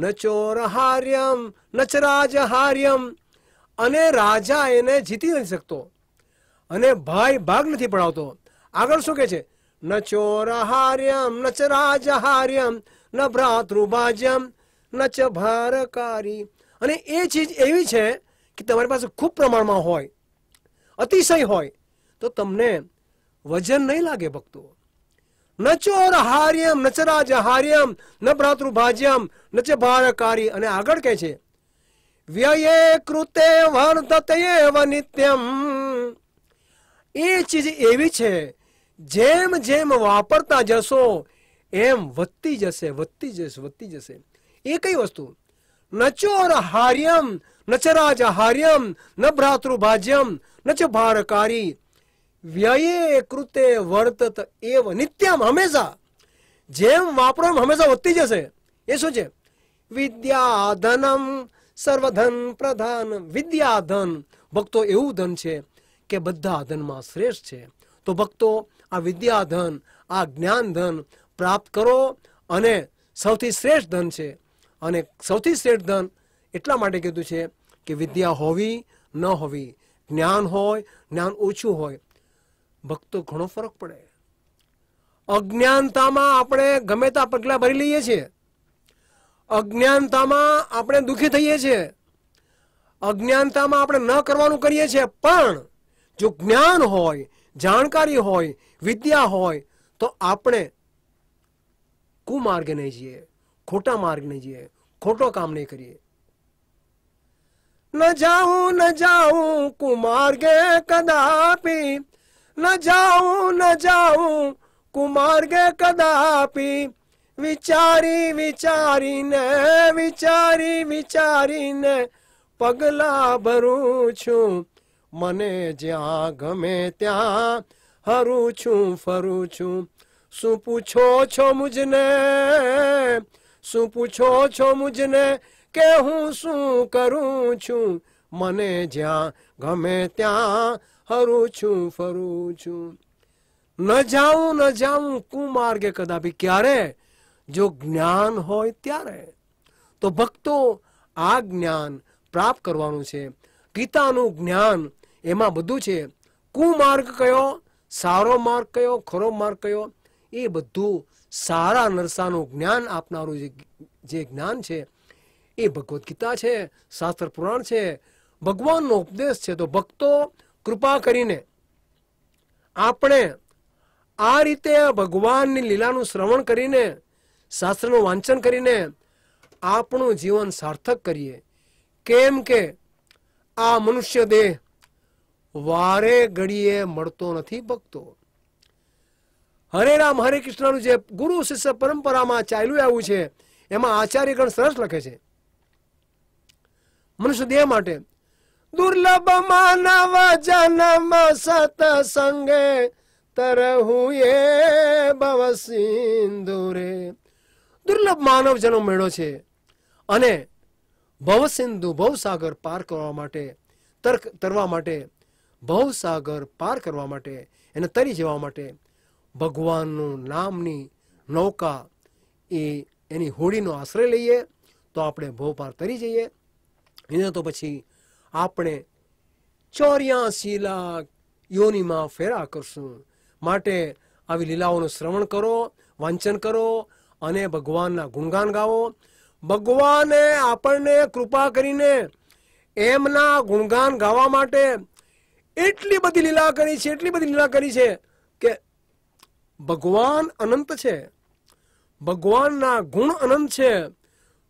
ન ચોર હાર્યમ ન રાજ હાર્યમ અને રાજા એને જીતી નથી શકતો અને ભાઈ ભાગ નથી પડાવતો આગળ શું કે છે ન ચોર હાર્યમ ન રાજ હાર્યમ ન ભ્રાતૃભાજ્યમ ન ચ ભારકારી અને એ ચીજ એવી છે કે તમારી પાસે ખૂબ પ્રમાણમાં હોય અતિશય હોય તો તમને વજન નહીં લાગે ભક્તો ન ચોર હાર્યમ ન ચ હાર્યમ ન ભ્રાતૃભાજ્યમ ન ચ ભારકારી અને આગળ કહે છે વ્યયે કૃતે વર્ધતયેવ નિત્યમ એ ચીજ એવી છે જેમ જેમ વાપરતા જશો એમ વધતી જશે વધતી જશે વધતી જશે એ કઈ વસ્તુ નચોર હાર્યમ ન ચ હાર્યમ ન ભ્રાતૃભાજ્યમ ન ચ ભારકારી વ્યયે કૃતે વર્તત એવ નિત્યમ હંમેશા જેમ વાપરો એમ હંમેશા વધતી જશે એ શું છે વિદ્યાધનમ સર્વધન પ્રધાન વિદ્યાધન ભક્તો એવું ધન છે કે બધા ધનમાં શ્રેષ્ઠ છે તો ભક્તો આ વિદ્યાધન આ જ્ઞાન ધન પ્રાપ્ત કરો અને સૌથી શ્રેષ્ઠ ધન છે અને સૌથી શ્રેષ્ઠ ધન એટલા માટે કીધું છે કે વિદ્યા હોવી ન હોવી જ્ઞાન હોય જ્ઞાન ઓછું હોય ભક્તો ઘણો ફરક પડે અજ્ઞાનતામાં આપણે ગમે ત્યાં પગલાં ભરી લઈએ છીએ અજ્ઞાનતામાં આપણે દુઃખી થઈએ છીએ અજ્ઞાનતામાં આપણે ન કરવાનું કરીએ છીએ પણ જો જ્ઞાન હોય જાણકારી હોય વિદ્યા હોય તો આપણે કુમાર્ગે નહીં જઈએ ખોટા માર્ગ નહીં જઈએ ખોટો કામ નહીં કરીએ ન જાઉં ન જાઉં કુમાર્ગે કદાપી ન જાઉં ન જાઉં કુમાર્ગે કદાપી વિચારી વિચારીને વિચારી વિચારીને પગલા ભરું છું મને જ્યાં ગમે ત્યાં હરું છું ફરું છું શું પૂછો છો મુજને શું પૂછો છો મુજને કે હું શું કરું છું મને જ્યાં ગમે ત્યાં હરું છું ફરું છું ન જાઉં ન જાઉં કુમાર્ગે કદાપી ક્યારે જો જ્ઞાન હોય ત્યારે તો ભક્તો આ જ્ઞાન પ્રાપ્ત કરવાનું છે ગીતાનું જ્ઞાન એમાં બધું છે કુમાર્ગ કયો સારો માર્ગ કયો ખરો માર્ગ કયો એ બધું સારા નરસાનું જ્ઞાન આપનારું જે જ્ઞાન છે એ ભગવદ્ ગીતા છે શાસ્ત્ર પુરાણ છે ભગવાનનો ઉપદેશ છે તો ભક્તો કૃપા કરીને આપણે આ રીતે ભગવાનની લીલાનું શ્રવણ કરીને શાસ્ત્રનું વાંચન કરીને આપણું જીવન સાર્થક કરીએ કેમ કે આ મનુષ્ય દેહ વારે ઘડીએ મળતો નથી ભક્તો હરે રામ હરે કૃષ્ણનું જે ગુરુ શિષ્ય પરંપરામાં ચાલ્યું આવ્યું છે એમાં આચાર્યગણ સરસ લખે છે મનુષ્ય દેહ માટે દુર્લભ માનવ જન્મ સતસંગે તરહુએ ભવ સિંધુરે દુર્લભ માનવ જન્મ મેળો છે અને ભવસિંધુ ભવસાગર પાર કરવા માટે તર્ક તરવા માટે ભવસાગર પાર કરવા માટે એને તરી જવા માટે ભગવાનનું નામની નૌકા એ એની હોડીનો આશ્રય લઈએ તો આપણે ભોપાર તરી જઈએ એને તો પછી આપણે ચોર્યાસી લાખ યોનિમાં ફેરા કરશું માટે આવી લીલાઓનું શ્રવણ કરો વાંચન કરો અને ભગવાનના ગુણગાન ગાવો ભગવાને આપણને કૃપા કરીને એમના ગુણગાન ગાવા માટે એટલી બધી લીલા કરી છે એટલી બધી લીલા કરી છે ભગવાન અનંત છે ભગવાનના ગુણ અનંત છે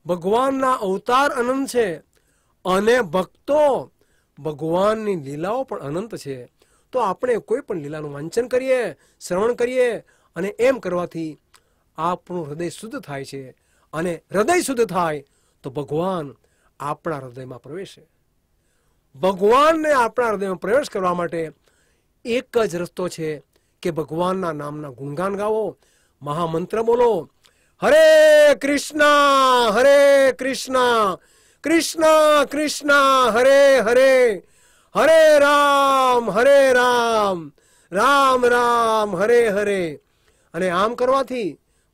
ભગવાનના અવતાર અનંત છે અને ભક્તો ભગવાનની લીલાઓ પણ અનંત છે તો આપણે કોઈ પણ લીલાનું વાંચન કરીએ શ્રવણ કરીએ અને એમ કરવાથી આપણું હૃદય શુદ્ધ થાય છે અને હૃદય શુદ્ધ થાય તો ભગવાન આપણા હૃદયમાં પ્રવેશે ભગવાનને આપણા હૃદયમાં પ્રવેશ કરવા માટે એક જ રસ્તો છે કે ભગવાનના નામના ગુણગાન ગાવો મહામંત્ર બોલો હરે કૃષ્ણ હરે કૃષ્ણ કૃષ્ણ કૃષ્ણ હરે હરે હરે રામ હરે રામ રામ રામ હરે હરે અને આમ કરવાથી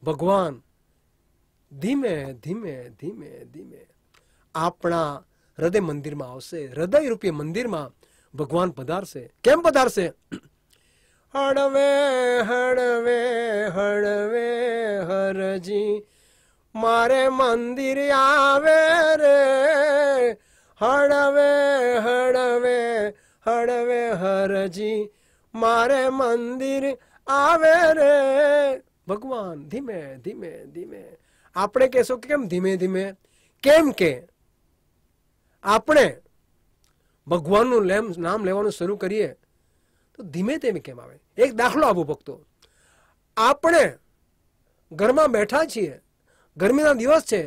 ભગવાન ધીમે ધીમે ધીમે ધીમે આપણા હૃદય મંદિરમાં આવશે હૃદય રૂપી મંદિરમાં ભગવાન પધારશે કેમ પધારશે હળવે હળવે હળવે હરજી મારે મંદિર આવે રે હળવે હળવે હળવે હરજી મારે મંદિર આવે રે ભગવાન ધીમે ધીમે ધીમે આપણે કહેશો કેમ ધીમે ધીમે કેમ કે આપણે ભગવાનનું નામ લેવાનું શરૂ કરીએ તો ધીમે ધીમે કેમ આવે એક દાખલો આપું ભક્તો આપણે ઘરમાં બેઠા છીએ ગરમીના દિવસ છે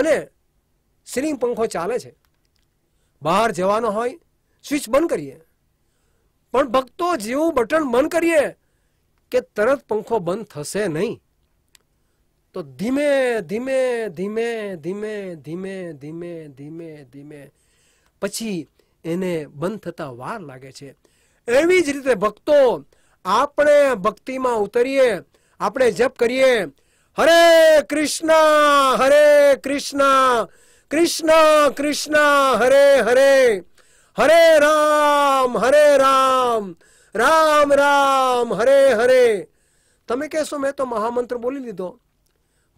અને સિલિંગ પંખો ચાલે છે બહાર જવાનો હોય સ્વિચ બંધ કરીએ પણ ભક્તો જેવું બટન બંધ કરીએ કે તરત પંખો બંધ થશે નહીં તો ધીમે ધીમે ધીમે ધીમે ધીમે ધીમે ધીમે ધીમે પછી એને બંધ થતાં વાર લાગે છે એવી જ રીતે ભક્તો આપણે ભક્તિમાં ઉતરીએ આપણે જપ કરીએ હરે કૃષ્ણ હરે કૃષ્ણ કૃષ્ણ કૃષ્ણ હરે હરે હરે રામ હરે રામ રામ રામ હરે હરે તમે કહેશો મેં તો મહામંત્ર બોલી લીધો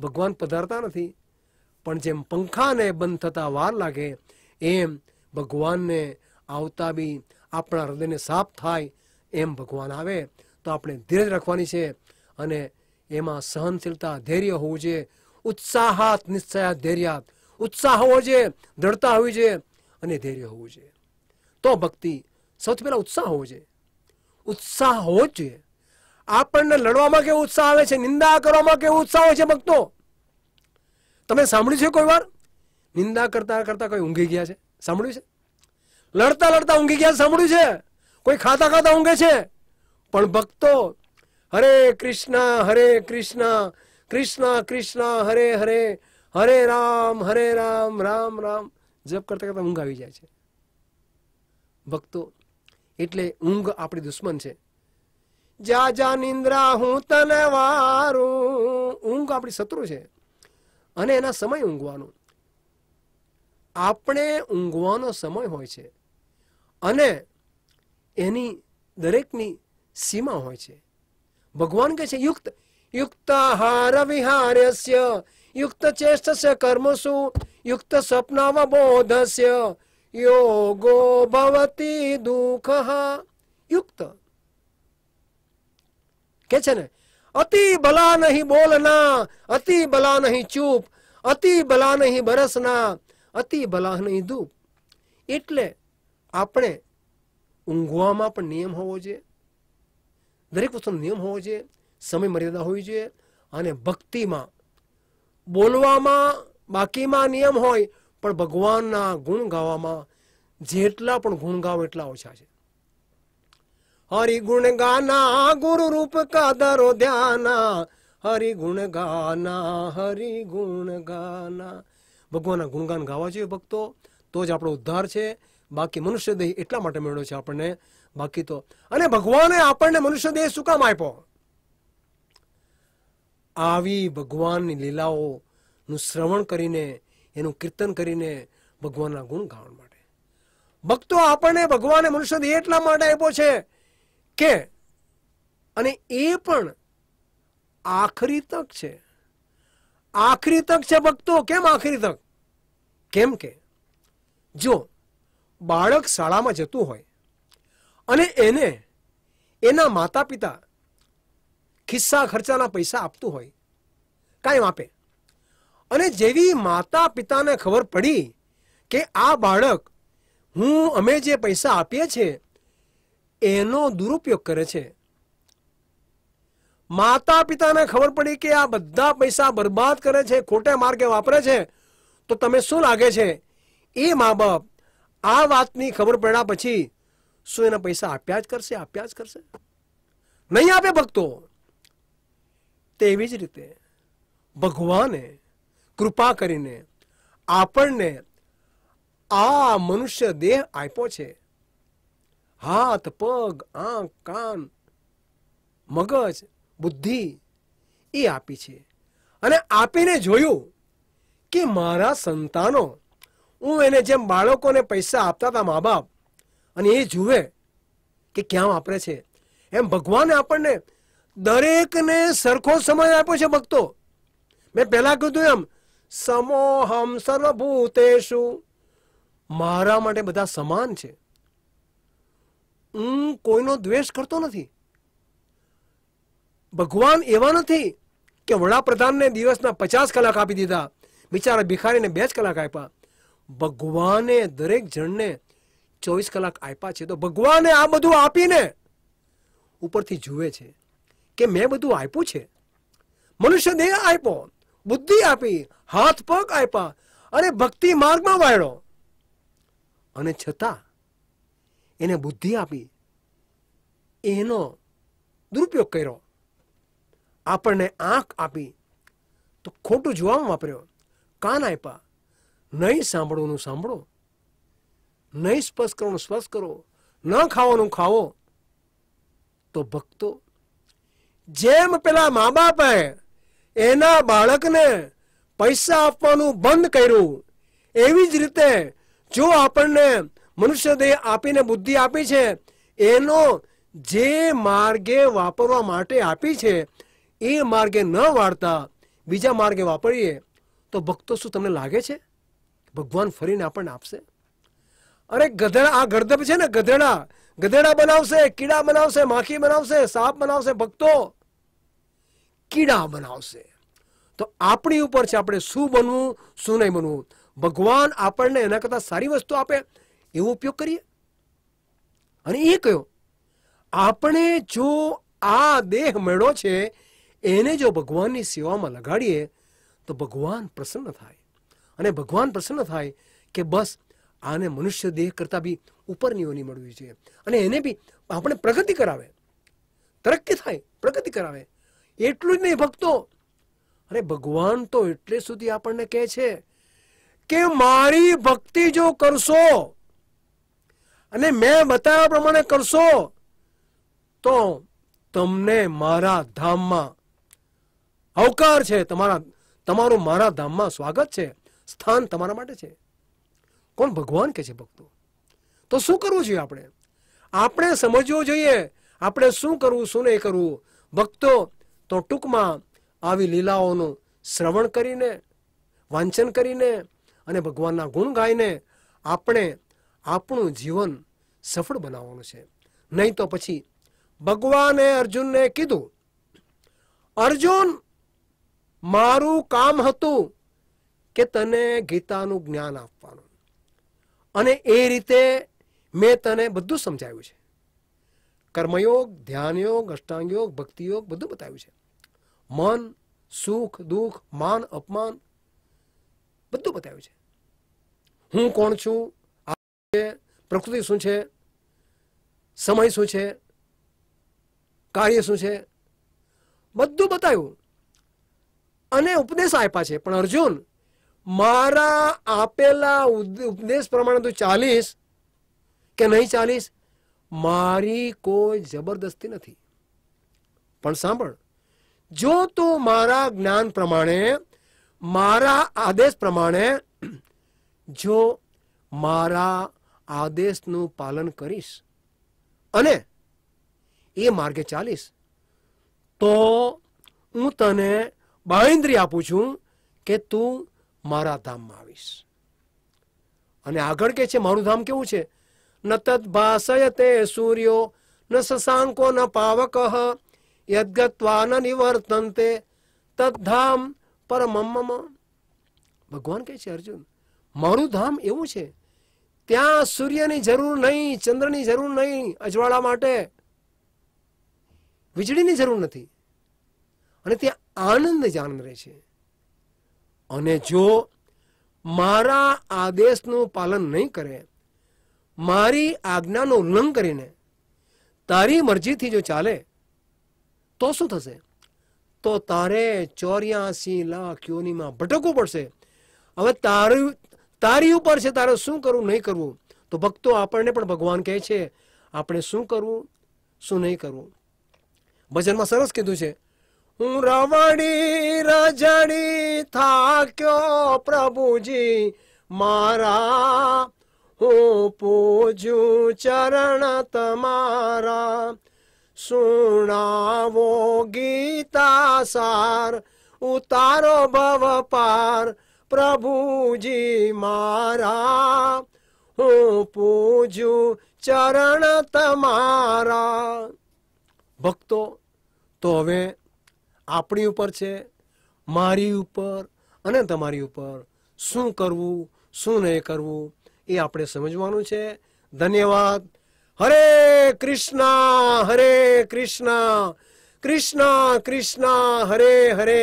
ભગવાન પધારતા નથી પણ જેમ પંખાને બંધ થતા વાર લાગે એમ ભગવાનને આવતા બી આપણા હૃદયને સાફ થાય એમ ભગવાન આવે તો આપણે ધીરજ રાખવાની છે અને એમાં સહનશીલતા ધૈર્ય હોવું જોઈએ ઉત્સાહાત નિશ્ચયા ધૈર્યાત ઉત્સાહ હોવો જોઈએ દ્રઢતા હોવી જોઈએ અને ધૈર્ય હોવું જોઈએ તો ભક્તિ સૌથી પહેલાં ઉત્સાહ હોવો જોઈએ ઉત્સાહ હોવો જ જોઈએ આપણને લડવામાં કેવો ઉત્સાહ આવે છે નિંદા કરવામાં કેવો ઉત્સાહ હોય છે ભક્તો તમે સાંભળ્યું છે કોઈ વાર નિંદા કરતા કરતા કોઈ ઊંઘી ગયા છે સાંભળ્યું છે લડતા લડતા ઊંઘી ગયા સાંભળ્યું છે કોઈ ખાતા ખાતા ઊંઘે છે પણ ભક્તો હરે કૃષ્ણ હરે કૃષ્ણ કૃષ્ણ કૃષ્ણ હરે હરે હરે રામ હરે રામ રામ રામ જપ કરતા કરતા ઊંઘ આવી જાય છે ભક્તો એટલે ઊંઘ આપણી દુશ્મન છે જા જા નિંદ્રા હું તને વારું ઊંઘ આપણી શત્રુ છે અને એના સમય ઊંઘવાનો આપણે ઊંઘવાનો સમય હોય છે અને એની દરેકની સીમા હોય છે ભગવાન કહે છે યુક્ત યુક્ત યુક્તાહાર વિહાર્યસ્ય યુક્ત ચેષ્ટસ્ય કર્મસુ યુક્ત બોધસ્ય યોગો ભવતી દુઃખ યુક્ત કે છે ને અતિ ભલા નહીં બોલના અતિ ભલા નહીં ચૂપ અતિ ભલા નહીં બરસના અતિ ભલા નહીં દુઃખ એટલે આપણે ઊંઘવામાં પણ નિયમ હોવો જોઈએ દરેક વસ્તુનો નિયમ હોવો જોઈએ સમય મર્યાદા હોવી જોઈએ અને ભક્તિમાં બોલવામાં બાકીમાં નિયમ હોય પણ ભગવાનના ગુણ ગાવામાં જેટલા પણ ગુણ ગાવ એટલા ઓછા છે હરિ ગુણ ગાના ગુરુ રૂપ કાદરો ધ્યાના હરિ ગુણ ગાના હરિ ગુણ ગાના ભગવાનના ગુણગાન ગાવા જોઈએ ભક્તો તો જ આપણો ઉદ્ધાર છે બાકી મનુષ્ય દેહ એટલા માટે મેળવ્યો છે આપણને બાકી તો અને ભગવાને આપણને મનુષ્ય દેહ શું કામ આપ્યો આવી ભગવાનની લીલાઓનું શ્રવણ કરીને એનું કીર્તન કરીને ભગવાનના ગુણ ગાવણ માટે ભક્તો આપણને ભગવાને મનુષ્ય દેહ એટલા માટે આપ્યો છે કે અને એ પણ આખરી તક છે આખરી તક છે ભક્તો કેમ આખરી તક કેમ કે જો બાળક શાળામાં જતું હોય અને એને એના માતા પિતા ખિસ્સા ખર્ચાના પૈસા આપતું હોય કાંઈ આપે અને જેવી માતા પિતાને ખબર પડી કે આ બાળક હું અમે જે પૈસા આપીએ છીએ એનો દુરુપયોગ કરે છે માતા પિતાને ખબર પડી કે આ બધા પૈસા બરબાદ કરે છે ખોટે માર્ગે વાપરે છે તો તમે શું લાગે છે એ મા બાપ આ વાતની ખબર પડ્યા પછી શું એના પૈસા આપ્યા જ કરશે આપ્યા જ કરશે નહીં આપે ભક્તો તેવી જ રીતે ભગવાને કૃપા કરીને આપણને આ મનુષ્ય દેહ આપ્યો છે હાથ પગ આંખ કાન મગજ બુદ્ધિ એ આપી છે અને આપીને જોયું કે મારા સંતાનો હું એને જેમ બાળકોને પૈસા આપતા હતા મા બાપ અને એ જુએ કે ક્યાં વાપરે છે એમ ભગવાને આપણને દરેકને સરખો સમય આપ્યો છે ભક્તો મેં પહેલાં કીધું એમ સમોહમ સર્વભૂતેશુ મારા માટે બધા સમાન છે હું કોઈનો દ્વેષ કરતો નથી ભગવાન એવા નથી કે વડાપ્રધાનને દિવસના પચાસ કલાક આપી દીધા બિચારા ભિખારીને બે જ કલાક આપ્યા ભગવાને દરેક જણને ચોવીસ કલાક આપ્યા છે તો ભગવાને આ બધું આપીને ઉપરથી જુએ છે કે મેં બધું આપ્યું છે મનુષ્ય દેહ આપ્યો બુદ્ધિ આપી હાથ પગ આપ્યા અને ભક્તિ માર્ગમાં વાળ્યો અને છતાં એને બુદ્ધિ આપી એનો દુરુપયોગ કર્યો આપણને આંખ આપી તો ખોટું જોવામાં વાપર્યો કાન આપ્યા નહીં સાંભળવાનું સાંભળો નહીં સ્પર્શ કરવાનું સ્પર્શ કરો ન ખાવાનું ખાવો તો ભક્તો જેમ પેલા મા બાપે એના બાળકને પૈસા આપવાનું બંધ કર્યું એવી જ રીતે જો આપણને મનુષ્ય દેહ આપીને બુદ્ધિ આપી છે એનો જે માર્ગે વાપરવા માટે આપી છે એ માર્ગે ન વાળતા બીજા માર્ગે વાપરીએ તો ભક્તો શું તમને લાગે છે ભગવાન ફરીને આપણને આપશે અરે ગધેડા આ ગર્દભ છે ને ગધેડા ગધેડા બનાવશે કીડા બનાવશે માખી બનાવશે સાપ બનાવશે ભક્તો કીડા બનાવશે તો આપણી ઉપર છે આપણે શું બનવું શું નહીં બનવું ભગવાન આપણને એના કરતાં સારી વસ્તુ આપે એવો ઉપયોગ કરીએ અને એ કયો આપણે જો આ દેહ મેળો છે એને જો ભગવાનની સેવામાં લગાડીએ તો ભગવાન પ્રસન્ન થાય અને ભગવાન પ્રસન્ન થાય કે બસ આને મનુષ્ય દેહ કરતાં બી ઉપરની ઓની મળવી જોઈએ અને એને બી આપણે પ્રગતિ કરાવે તરક્કી થાય પ્રગતિ કરાવે એટલું જ નહીં ભક્તો અરે ભગવાન તો એટલે સુધી આપણને કહે છે કે મારી ભક્તિ જો કરશો અને મેં બતાવ્યા પ્રમાણે કરશો તો તમને મારા ધામમાં અવકાર છે તમારા તમારું મારા ધામમાં સ્વાગત છે સ્થાન તમારા માટે છે કોણ ભગવાન કે છે ભક્તો તો શું કરવું જોઈએ આપણે આપણે સમજવું જોઈએ આપણે શું કરવું શું નહીં કરવું ભક્તો તો ટૂંકમાં આવી લીલાઓનું શ્રવણ કરીને વાંચન કરીને અને ભગવાનના ગુણ ગાઈને આપણે આપણું જીવન સફળ બનાવવાનું છે નહીં તો પછી ભગવાને અર્જુનને કીધું અર્જુન મારું કામ હતું કે તને ગીતાનું જ્ઞાન આપવાનું અને એ રીતે મેં તને બધું સમજાવ્યું છે કર્મયોગ ધ્યાનયોગ અષ્ટાંગયોગ ભક્તિયોગ બધું બતાવ્યું છે મન સુખ દુઃખ માન અપમાન બધું બતાવ્યું છે હું કોણ છું આ છે પ્રકૃતિ શું છે સમય શું છે કાર્ય શું છે બધું બતાવ્યું અને ઉપદેશ આપ્યા છે પણ અર્જુન મારા આપેલા ઉપદેશ પ્રમાણે તું ચાલીશ કે નહીં ચાલીશ મારી કોઈ જબરદસ્તી નથી પણ સાંભળ જો તું મારા જ્ઞાન પ્રમાણે મારા આદેશ પ્રમાણે જો મારા આદેશનું પાલન કરીશ અને એ માર્ગે ચાલીશ તો હું તને બાંદ્રી આપું છું કે તું મારા ધામમાં આવીશ અને આગળ કે છે મારું ધામ કેવું છે ન તદ તે સૂર્યો ન શશાંકો ન પાવક યદગત્વા ન નિવર્તનતે તદ્ધામ પરમ ભગવાન કહે છે અર્જુન મારું ધામ એવું છે ત્યાં સૂર્યની જરૂર નહીં ચંદ્રની જરૂર નહીં અજવાળા માટે વીજળીની જરૂર નથી અને ત્યાં આનંદ જ આનંદ રહે છે અને જો મારા આદેશનું પાલન નહીં કરે મારી આજ્ઞાનો ઉલ્લંઘન કરીને તારી મરજીથી જો ચાલે તો શું થશે તો તારે ચોર્યાસી લાખ યોનીમાં ભટકવું પડશે હવે તારું તારી ઉપર છે તારે શું કરવું નહીં કરવું તો ભક્તો આપણને પણ ભગવાન કહે છે આપણે શું કરવું શું નહીં કરવું ભજનમાં સરસ કીધું છે હું રવણી રજણી થાક્યો પ્રભુજી મારા હું પૂજું ચરણ તમારા સુણાવો ગીતા સાર ઉતારો ભવ પાર પ્રભુજી મારા હું પૂજું ચરણ તમારા ભક્તો તો હવે આપણી ઉપર છે મારી ઉપર અને તમારી ઉપર શું કરવું શું નહીં કરવું એ આપણે સમજવાનું છે ધન્યવાદ હરે કૃષ્ણ હરે કૃષ્ણ કૃષ્ણ કૃષ્ણ હરે હરે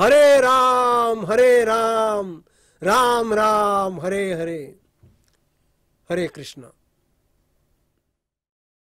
હરે રામ હરે રામ રામ રામ હરે હરે હરે કૃષ્ણ